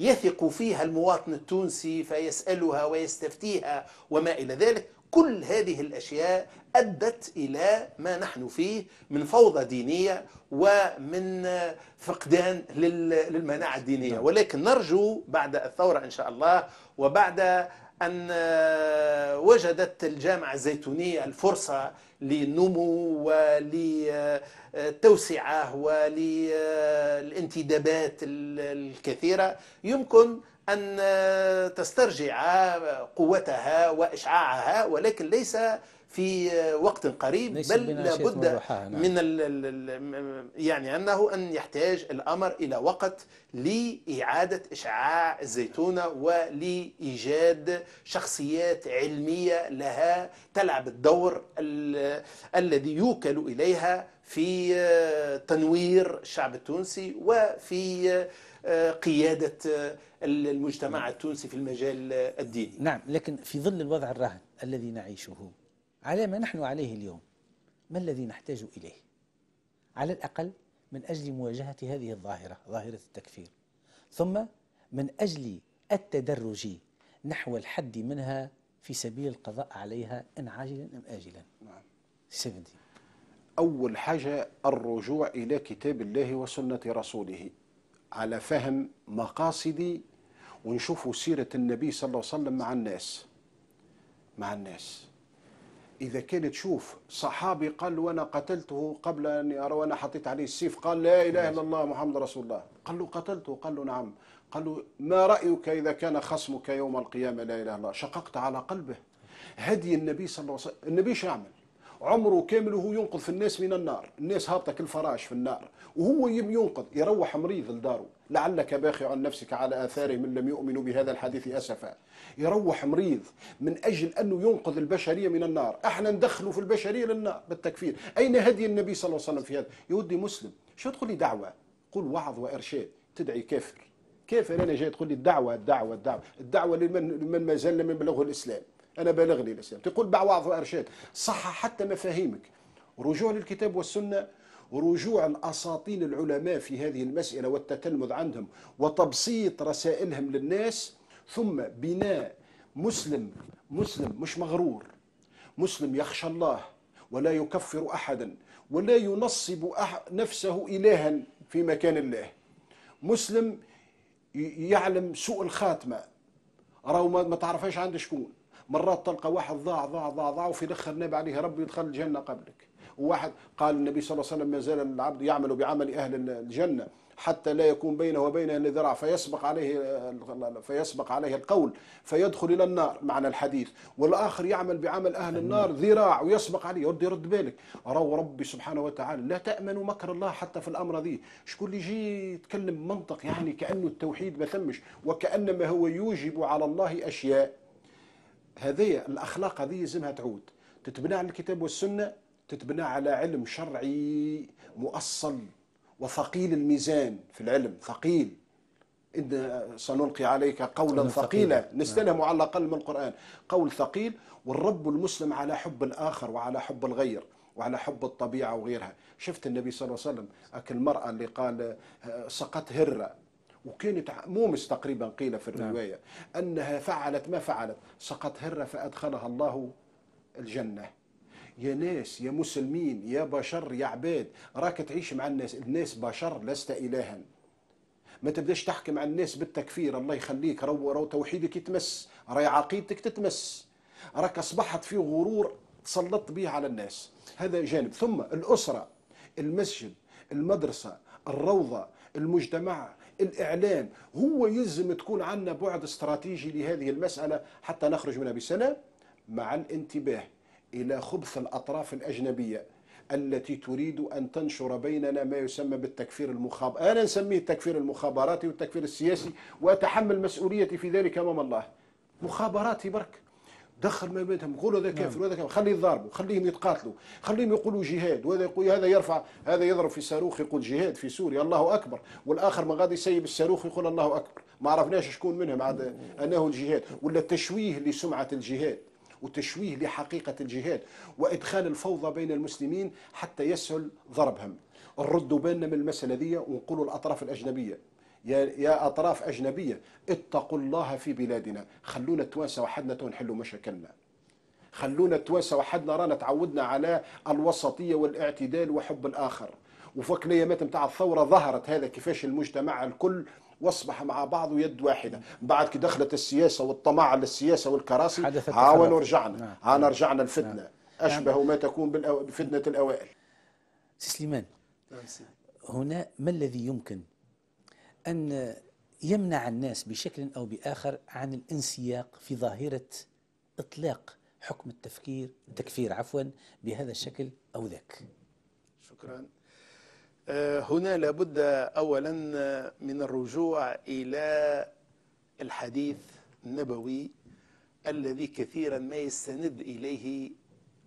يثق فيها المواطن التونسي فيسألها ويستفتيها وما إلى ذلك كل هذه الأشياء أدت إلى ما نحن فيه من فوضى دينية ومن فقدان للمناعة الدينية نعم. ولكن نرجو بعد الثورة إن شاء الله وبعد أن آه، وجدت الجامعة الزيتونية الفرصة للنمو وللتوسعة آه، وللانتدابات آه، الكثيرة يمكن أن تسترجع قوتها وإشعاعها ولكن ليس في آه، وقت قريب بل لابد من نعم. يعني انه ان يحتاج الامر الى وقت لاعاده اشعاع الزيتونه ولايجاد شخصيات علميه لها تلعب الدور الذي يوكل اليها في آه، تنوير الشعب التونسي وفي آه، قيادة المجتمع نعم. التونسي في المجال الديني نعم لكن في ظل الوضع الراهن الذي نعيشه على ما نحن عليه اليوم ما الذي نحتاج إليه على الأقل من أجل مواجهة هذه الظاهرة ظاهرة التكفير ثم من أجل التدرج نحو الحد منها في سبيل القضاء عليها إن عاجلا أم آجلا نعم أول حاجة الرجوع إلى كتاب الله وسنة رسوله على فهم مقاصدي ونشوفوا سيرة النبي صلى الله عليه وسلم مع الناس مع الناس اذا كان تشوف صحابي قال وانا قتلته قبل ان ارى وانا حطيت عليه السيف قال لا اله الا الله محمد رسول الله قال له قتلته قال له نعم قال له ما رايك اذا كان خصمك يوم القيامه لا اله الا الله شققت على قلبه هدي النبي صلى الله عليه وسلم النبي يعمل عمره كامل وهو ينقذ في الناس من النار الناس هابطه كالفراش في النار وهو ينقذ يروح مريض لداره لعلك باخع نفسك على آثارهم إن لم يؤمنوا بهذا الحديث أسفا يروح مريض من أجل أنه ينقذ البشرية من النار احنا ندخله في البشرية للنار بالتكفير أين هدي النبي صلى الله عليه وسلم في هذا يودي مسلم شو تقول لي دعوة قل وعظ وإرشاد تدعي كافر كافر أنا جاي تقول لي الدعوة الدعوة الدعوة الدعوة لمن من ما زال لم يبلغه الإسلام أنا بلغني الإسلام تقول بعوض وإرشاد صح حتى مفاهيمك رجوع للكتاب والسنة ورجوع الأساطين العلماء في هذه المسألة والتتلمذ عندهم وتبسيط رسائلهم للناس ثم بناء مسلم مسلم مش مغرور مسلم يخشى الله ولا يكفر أحدا ولا ينصب نفسه إلها في مكان الله مسلم يعلم سوء الخاتمة راهو ما تعرفهاش عند شكون مرات تلقى واحد ضاع ضاع ضاع ضاع وفي الاخر ناب عليه ربي يدخل الجنه قبلك وواحد قال النبي صلى الله عليه وسلم ما زال العبد يعمل بعمل أهل الجنة حتى لا يكون بينه وبينه الا ذراع فيسبق عليه فيسبق عليه القول فيدخل الى النار معنى الحديث والاخر يعمل بعمل اهل النار ذراع ويسبق عليه يرد يرد بالك راو ربي سبحانه وتعالى لا تامنوا مكر الله حتى في الامر ذي شكون اللي يجي يتكلم منطق يعني كانه التوحيد ما ثمش وكانما هو يوجب على الله اشياء هذه الاخلاق هذه لازمها تعود تتبنى على الكتاب والسنه تتبنى على علم شرعي مؤصل وثقيل الميزان في العلم ثقيل إن سنلقي عليك قولا ثقيلا نعم. نستلهم على الأقل من القرآن قول ثقيل والرب المسلم على حب الآخر وعلى حب الغير وعلى حب الطبيعة وغيرها شفت النبي صلى الله عليه وسلم أكل المرأة اللي قال آه، سقط هرة وكانت مومس تقريبا قيل في نعم. الرواية أنها فعلت ما فعلت سقط هرة فأدخلها الله الجنة يا ناس يا مسلمين يا بشر يا عباد راك تعيش مع الناس الناس بشر لست إلها ما تبداش تحكم على الناس بالتكفير الله يخليك رو, رو توحيدك يتمس راي عقيدتك تتمس راك اصبحت في غرور تسلطت به على الناس هذا جانب ثم الأسرة المسجد المدرسة الروضة المجتمع الإعلام هو يلزم تكون عندنا بعد استراتيجي لهذه المسألة حتى نخرج منها بسلام مع الانتباه إلى خبث الأطراف الأجنبية التي تريد أن تنشر بيننا ما يسمى بالتكفير المخاب أنا نسميه التكفير المخابراتي والتكفير السياسي وأتحمل مسؤوليتي في ذلك أمام الله مخابراتي برك دخل ما بينهم قولوا هذا كافر نعم. وهذا كافر خليه يضاربوا خليهم يتقاتلوا خليهم يقولوا جهاد وهذا يقول هذا يرفع هذا يضرب في صاروخ يقول جهاد في سوريا الله اكبر والاخر ما غادي يسيب الصاروخ يقول الله اكبر ما عرفناش شكون منهم عاد انه الجهاد ولا التشويه لسمعه الجهاد وتشويه لحقيقة الجهاد وإدخال الفوضى بين المسلمين حتى يسهل ضربهم نردوا بالنا من المسألة دي ونقولوا الأطراف الأجنبية يا يا أطراف أجنبية اتقوا الله في بلادنا خلونا التوانسة وحدنا ونحلوا مشاكلنا خلونا التوانسة وحدنا رانا تعودنا على الوسطية والاعتدال وحب الآخر وفكنا يا نتاع الثورة ظهرت هذا كيفاش المجتمع الكل واصبح مع بعض يد واحده بعد كي دخلت السياسه والطمع على السياسه والكراسي ها ورجعنا نعم. ها رجعنا الفتنه نعم. اشبه نعم. ما تكون بفتنه الاوائل سي سليمان هنا ما الذي يمكن ان يمنع الناس بشكل او باخر عن الانسياق في ظاهره اطلاق حكم التفكير التكفير عفوا بهذا الشكل او ذاك شكرا آه، هنا لابد أولا من الرجوع إلى الحديث النبوي الذي كثيرا ما يستند إليه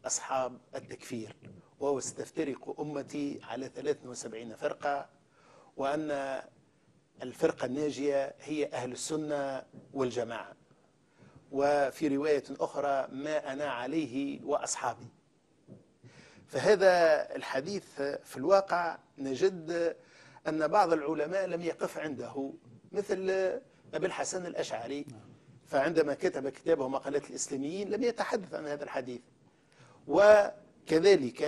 أصحاب التكفير وهو ستفترق أمتي على 73 فرقة وأن الفرقة الناجية هي أهل السنة والجماعة وفي رواية أخرى ما أنا عليه وأصحابي فهذا الحديث في الواقع نجد أن بعض العلماء لم يقف عنده مثل أبي الحسن الأشعري فعندما كتب كتابه مقالات الإسلاميين لم يتحدث عن هذا الحديث وكذلك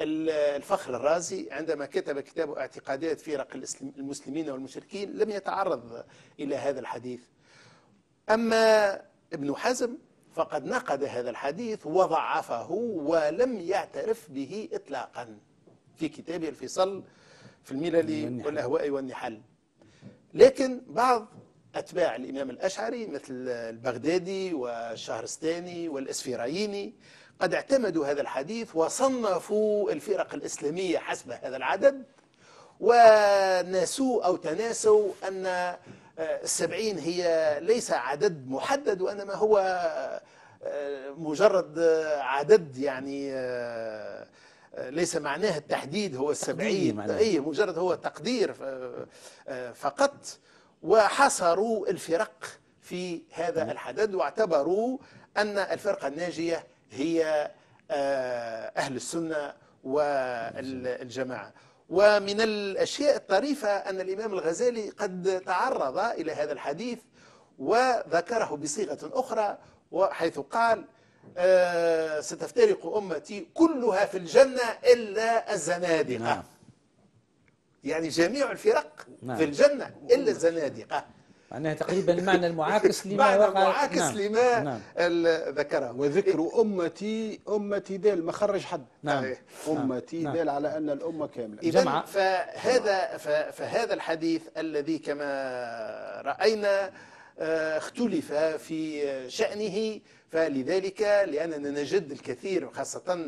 الفخر الرازي عندما كتب كتابه اعتقادات فرق المسلمين والمشركين لم يتعرض إلى هذا الحديث أما ابن حزم فقد نقد هذا الحديث وضعفه ولم يعترف به إطلاقا في كتابه الفصل في الملل والأهواء والنحل لكن بعض أتباع الإمام الأشعري مثل البغدادي والشهرستاني والإسفيرايني قد اعتمدوا هذا الحديث وصنفوا الفرق الإسلامية حسب هذا العدد وناسوا أو تناسوا أن السبعين هي ليس عدد محدد وإنما هو آه، مجرد عدد يعني آه، ليس معناه التحديد هو السبعين أي مجرد هو تقدير آه، فقط وحصروا الفرق في هذا الحدد واعتبروا أن الفرقة الناجية هي أهل السنة والجماعة ومن الأشياء الطريفة أن الإمام الغزالي قد تعرض إلى هذا الحديث وذكره بصيغة أخرى وحيث قال آه ستفترق أمتي كلها في الجنة إلا الزنادقة نعم. يعني جميع الفرق نعم. في الجنة إلا الزنادقة معناها تقريبا المعنى المعاكس لما معنى وقع المعاكس نعم. لما نعم. ذكره وذكر إيه. امتي امتي دال ما خرج حد نعم. إيه. نعم. امتي نعم. دال على ان الامه كامله اذا فهذا فهذا الحديث الذي كما راينا آه، اختلف في شانه فلذلك لأننا نجد الكثير خاصة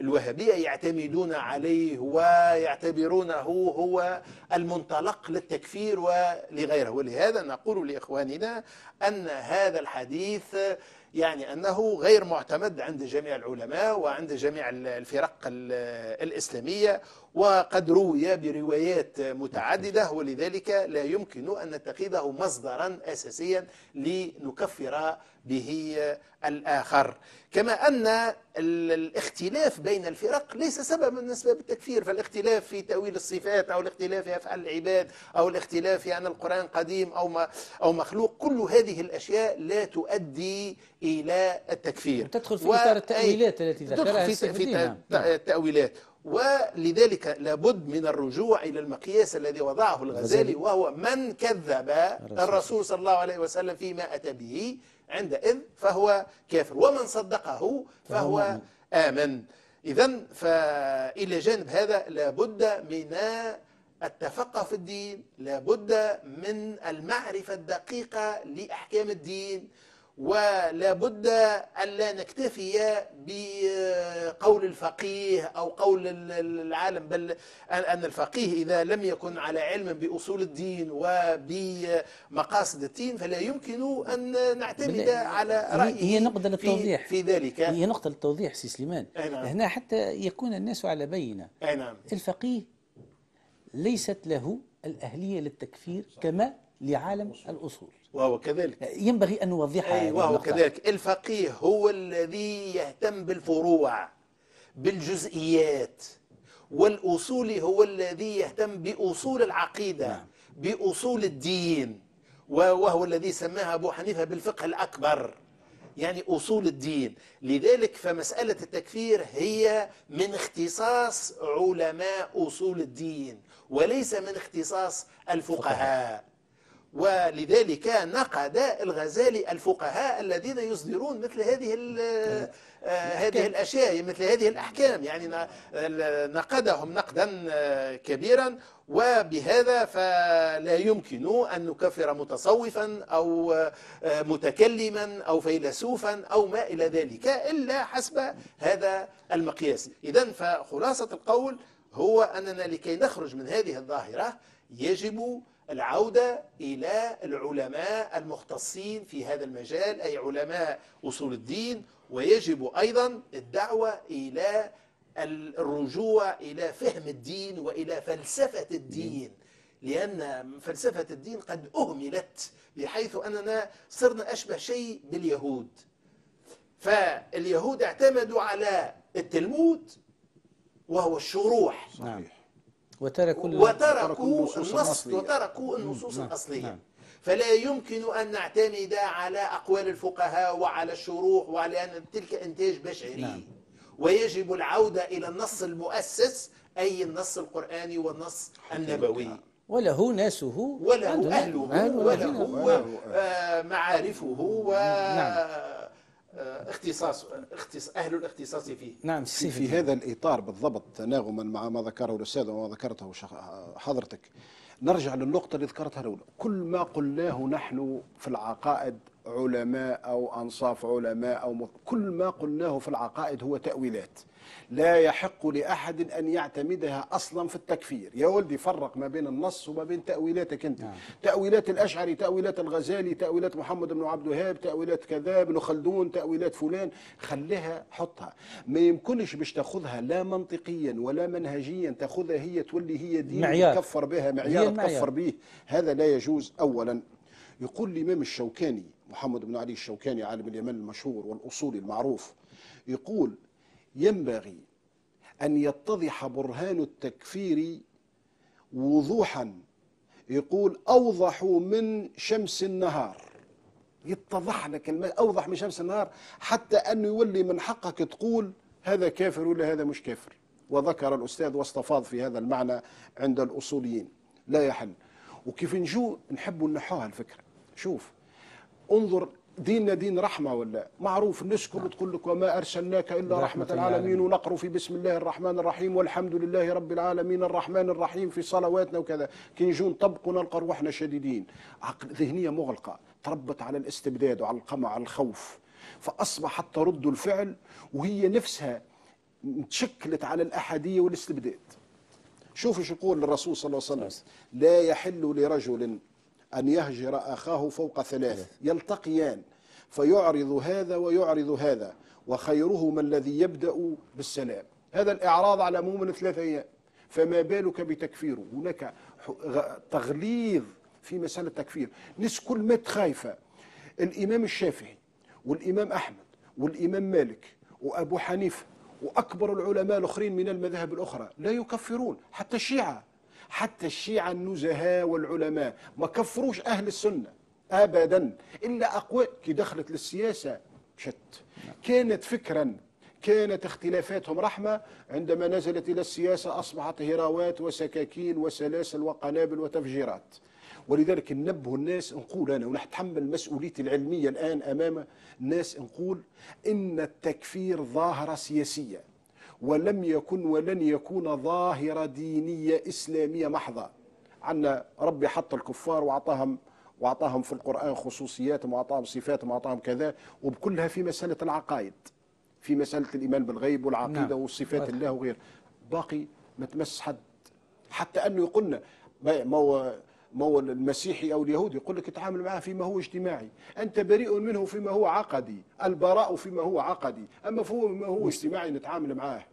الوهابية يعتمدون عليه ويعتبرونه هو المنطلق للتكفير ولغيره ولهذا نقول لإخواننا أن هذا الحديث يعني أنه غير معتمد عند جميع العلماء وعند جميع الفرق الإسلامية وقد روي بروايات متعددة ولذلك لا يمكن أن نتخذه مصدرا أساسيا لنكفر به الآخر كما أن الاختلاف بين الفرق ليس سببا من أسباب التكفير فالاختلاف في تأويل الصفات أو الاختلاف في أفعال العباد أو الاختلاف في أن القرآن قديم أو ما أو مخلوق كل هذه الأشياء لا تؤدي إلى التكفير تدخل في إطار التأويلات التي ذكرها في, في نعم. التأويلات ولذلك لابد من الرجوع إلى المقياس الذي وضعه الغزالي وهو من كذب الرسول صلى الله عليه وسلم فيما أتى به عندئذ فهو كافر ومن صدقه فهو آمن إذا فإلى جانب هذا لابد من التفقه في الدين لابد من المعرفة الدقيقة لأحكام الدين ولا بد ألا نكتفي بقول الفقيه أو قول العالم بل أن الفقيه إذا لم يكن على علم بأصول الدين وبمقاصد الدين فلا يمكن أن نعتمد على رأيه هي نقطة للتوضيح في, في ذلك هي نقطة للتوضيح سي سليمان نعم. هنا حتى يكون الناس على بينة نعم. الفقيه ليست له الأهلية للتكفير كما لعالم الأصول وهو كذلك ينبغي أن نوضحها أي يعني، وهو كذلك الفقيه هو الذي يهتم بالفروع بالجزئيات والأصول هو الذي يهتم بأصول العقيدة نعم. بأصول الدين وهو الذي سماها أبو حنيفة بالفقه الأكبر يعني أصول الدين لذلك فمسألة التكفير هي من اختصاص علماء أصول الدين وليس من اختصاص الفقهاء ولذلك نقد الغزالي الفقهاء الذين يصدرون مثل هذه آه، هذه الاشياء مثل هذه الاحكام يعني نقدهم نقدا آه، كبيرا وبهذا فلا يمكن ان نكفر متصوفا او آه، متكلما او فيلسوفا او ما الى ذلك الا حسب هذا المقياس اذا فخلاصه القول هو اننا لكي نخرج من هذه الظاهره يجب العودة إلى العلماء المختصين في هذا المجال أي علماء أصول الدين ويجب أيضا الدعوة إلى الرجوع إلى فهم الدين وإلى فلسفة الدين لأن فلسفة الدين قد أهملت بحيث أننا صرنا أشبه شيء باليهود فاليهود اعتمدوا على التلمود وهو الشروح صحيح وتركوا وتركوا النص وتركوا النصوص نعم. الأصلية نعم. فلا يمكن أن نعتمد على أقوال الفقهاء وعلى الشروح وعلى أن تلك إنتاج بشري نعم. ويجب العودة إلى النص المؤسس أي النص القرآني والنص النبوي وله ناسه وله أهله وله, وله, وله, وله معارفه و نعم. آه، اختصاص اختص... اهل الاختصاص فيه نعم في, في هذا الاطار بالضبط تناغما مع ما ذكره الاستاذ وما ذكرته حضرتك نرجع للنقطة اللي ذكرتها الأولى كل ما قلناه نحن في العقائد علماء أو أنصاف علماء أو كل ما قلناه في العقائد هو تأويلات لا يحق لأحد أن يعتمدها أصلا في التكفير يا ولدي فرق ما بين النص وما بين تأويلاتك أنت نعم. تأويلات الأشعري تأويلات الغزالي تأويلات محمد بن عبد الوهاب تأويلات كذا ابن خلدون تأويلات فلان خليها حطها ما يمكنش باش تاخذها لا منطقيا ولا منهجيا تاخذها هي تولي هي دين معيار. تكفر بها معيار تكفر به هذا لا يجوز أولا يقول الإمام الشوكاني محمد بن علي الشوكاني عالم اليمن المشهور والأصولي المعروف يقول ينبغي أن يتضح برهان التكفير وضوحا يقول أوضح من شمس النهار يتضح لك أوضح من شمس النهار حتى أنه يولي من حقك تقول هذا كافر ولا هذا مش كافر وذكر الأستاذ واستفاض في هذا المعنى عند الأصوليين لا يحل وكيف نجو نحب نحوها الفكرة شوف انظر ديننا دين رحمه ولا معروف نشكر نعم. وتقول لك وما ارسلناك الا رحمه العالمين ونقر في بسم الله الرحمن الرحيم والحمد لله رب العالمين الرحمن الرحيم في صلواتنا وكذا كي نجوا نطبقوا نلقى روحنا شديدين عقل ذهنيه مغلقه تربت على الاستبداد وعلى القمع على الخوف فاصبحت ترد الفعل وهي نفسها تشكلت على الاحاديه والاستبداد شوفوا شو يقول الرسول صلى الله عليه وسلم لا يحل لرجل أن يهجر أخاه فوق ثلاث نعم. يلتقيان فيعرض هذا ويعرض هذا وخيرهما الذي يبدأ بالسلام هذا الإعراض على من ثلاثة أيام فما بالك بتكفيره هناك تغليظ في مسألة التكفير ناس كل ما خايفة الإمام الشافعي والإمام أحمد والإمام مالك وأبو حنيفة وأكبر العلماء الآخرين من المذاهب الأخرى لا يكفرون حتى الشيعة حتى الشيعة النزهاء والعلماء ما كفروش أهل السنة أبدا إلا أقوى كي دخلت للسياسة شت كانت فكرا كانت اختلافاتهم رحمة عندما نزلت إلى السياسة أصبحت هراوات وسكاكين وسلاسل وقنابل وتفجيرات ولذلك ننبه الناس نقول أنا ونتحمل مسؤوليتي العلمية الآن أمام الناس نقول إن التكفير ظاهرة سياسية ولم يكن ولن يكون ظاهرة دينية إسلامية محضة عنا ربي حط الكفار وأعطاهم وأعطاهم في القرآن خصوصياتهم وأعطاهم صفاتهم وأعطاهم كذا وبكلها في مسألة العقائد في مسألة الإيمان بالغيب والعقيدة نعم. وصفات الله وغيره باقي ما تمس حد حتى أنه يقولنا ما هو ما هو المسيحي او اليهودي يقول لك اتعامل معه فيما هو اجتماعي انت بريء منه فيما هو عقدي البراء فيما هو عقدي اما فيما هو اجتماعي نتعامل معاه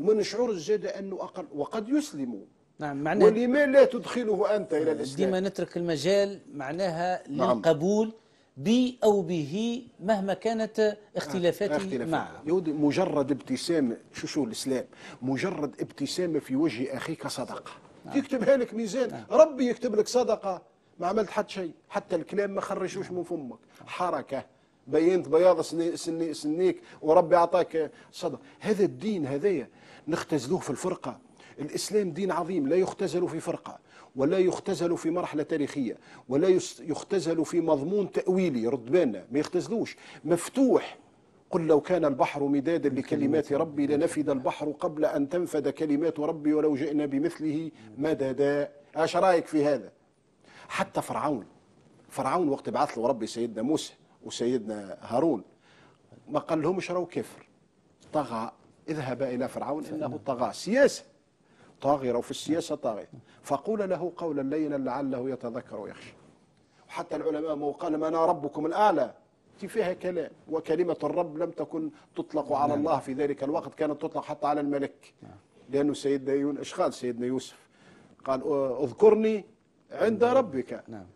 ومن شعور الجدع أنه أقل وقد يسلم نعم معناها ولما لا تدخله أنت إلى الإسلام ديما نترك المجال معناها نعم. للقبول ب بي أو به مهما كانت اختلافاتي آه، اختلافات. معه يهودي مجرد ابتسامة شو شو الإسلام مجرد ابتسامة في وجه أخيك صدقة نعم. يكتبها لك ميزان نعم. ربي يكتب لك صدقة ما عملت حتى شيء حتى الكلام ما خرجوش من فمك حركة بينت بياض سني سني سنيك وربي اعطاك صدق هذا الدين هذايا نختزلوه في الفرقه الاسلام دين عظيم لا يختزل في فرقه ولا يختزل في مرحله تاريخيه ولا يختزل في مضمون تاويلي رد بالنا ما يختزلوش مفتوح قل لو كان البحر مدادا لكلمات ربي لنفد البحر قبل ان تنفد كلمات ربي ولو جئنا بمثله مددا اش رايك في هذا حتى فرعون فرعون وقت بعث له ربي سيدنا موسى وسيدنا هارون ما قال لهم راهو كافر طغى اذهب إلى فرعون إنه نعم. طغى سياسة طاغي في السياسة طاغي فقول له قولا لينا لعله يتذكر ويخشى وحتى العلماء ما قال ما أنا ربكم الأعلى فيها كلام وكلمة الرب لم تكن تطلق على نعم. الله في ذلك الوقت كانت تطلق حتى على الملك نعم. لأنه سيدنا يون إشغال سيدنا يوسف قال اذكرني عند ربك نعم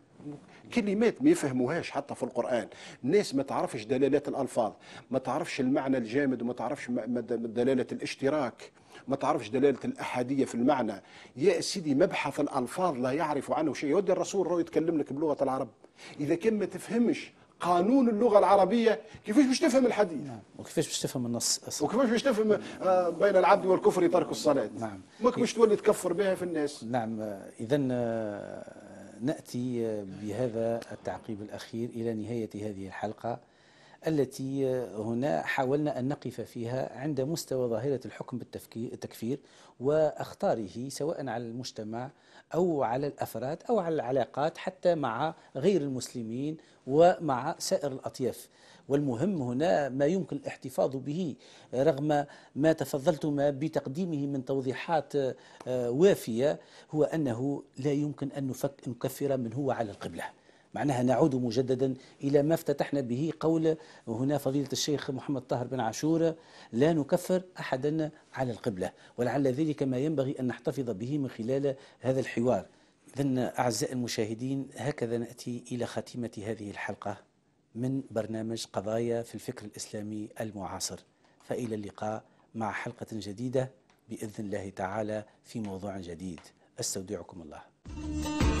كلمات ما يفهموهاش حتى في القرآن الناس ما تعرفش دلالات الألفاظ ما تعرفش المعنى الجامد وما تعرفش دلالة الاشتراك ما تعرفش دلالة الأحادية في المعنى يا سيدي مبحث الألفاظ لا يعرف عنه شيء يودي الرسول رو يتكلم لك بلغة العرب إذا كان ما تفهمش قانون اللغة العربية كيفاش باش تفهم الحديث نعم وكيفاش باش تفهم النص أصلا وكيفاش باش تفهم آه، بين العبد والكفر ترك الصلاة نعم ماك باش تولي تكفر بها في الناس نعم إذا آه، نأتي بهذا التعقيب الأخير إلى نهاية هذه الحلقة التي هنا حاولنا أن نقف فيها عند مستوى ظاهرة الحكم بالتكفير وأخطاره سواء على المجتمع أو على الأفراد أو على العلاقات حتى مع غير المسلمين ومع سائر الأطياف والمهم هنا ما يمكن الاحتفاظ به رغم ما تفضلتما بتقديمه من توضيحات آه، وافية هو أنه لا يمكن أن نفك نكفر من هو على القبلة معناها نعود مجددا إلى ما افتتحنا به قول هنا فضيلة الشيخ محمد طاهر بن عاشور لا نكفر أحدا على القبلة ولعل ذلك ما ينبغي أن نحتفظ به من خلال هذا الحوار إذن أعزائي المشاهدين هكذا نأتي إلى خاتمة هذه الحلقة من برنامج قضايا في الفكر الإسلامي المعاصر فإلى اللقاء مع حلقة جديدة بإذن الله تعالى في موضوع جديد أستودعكم الله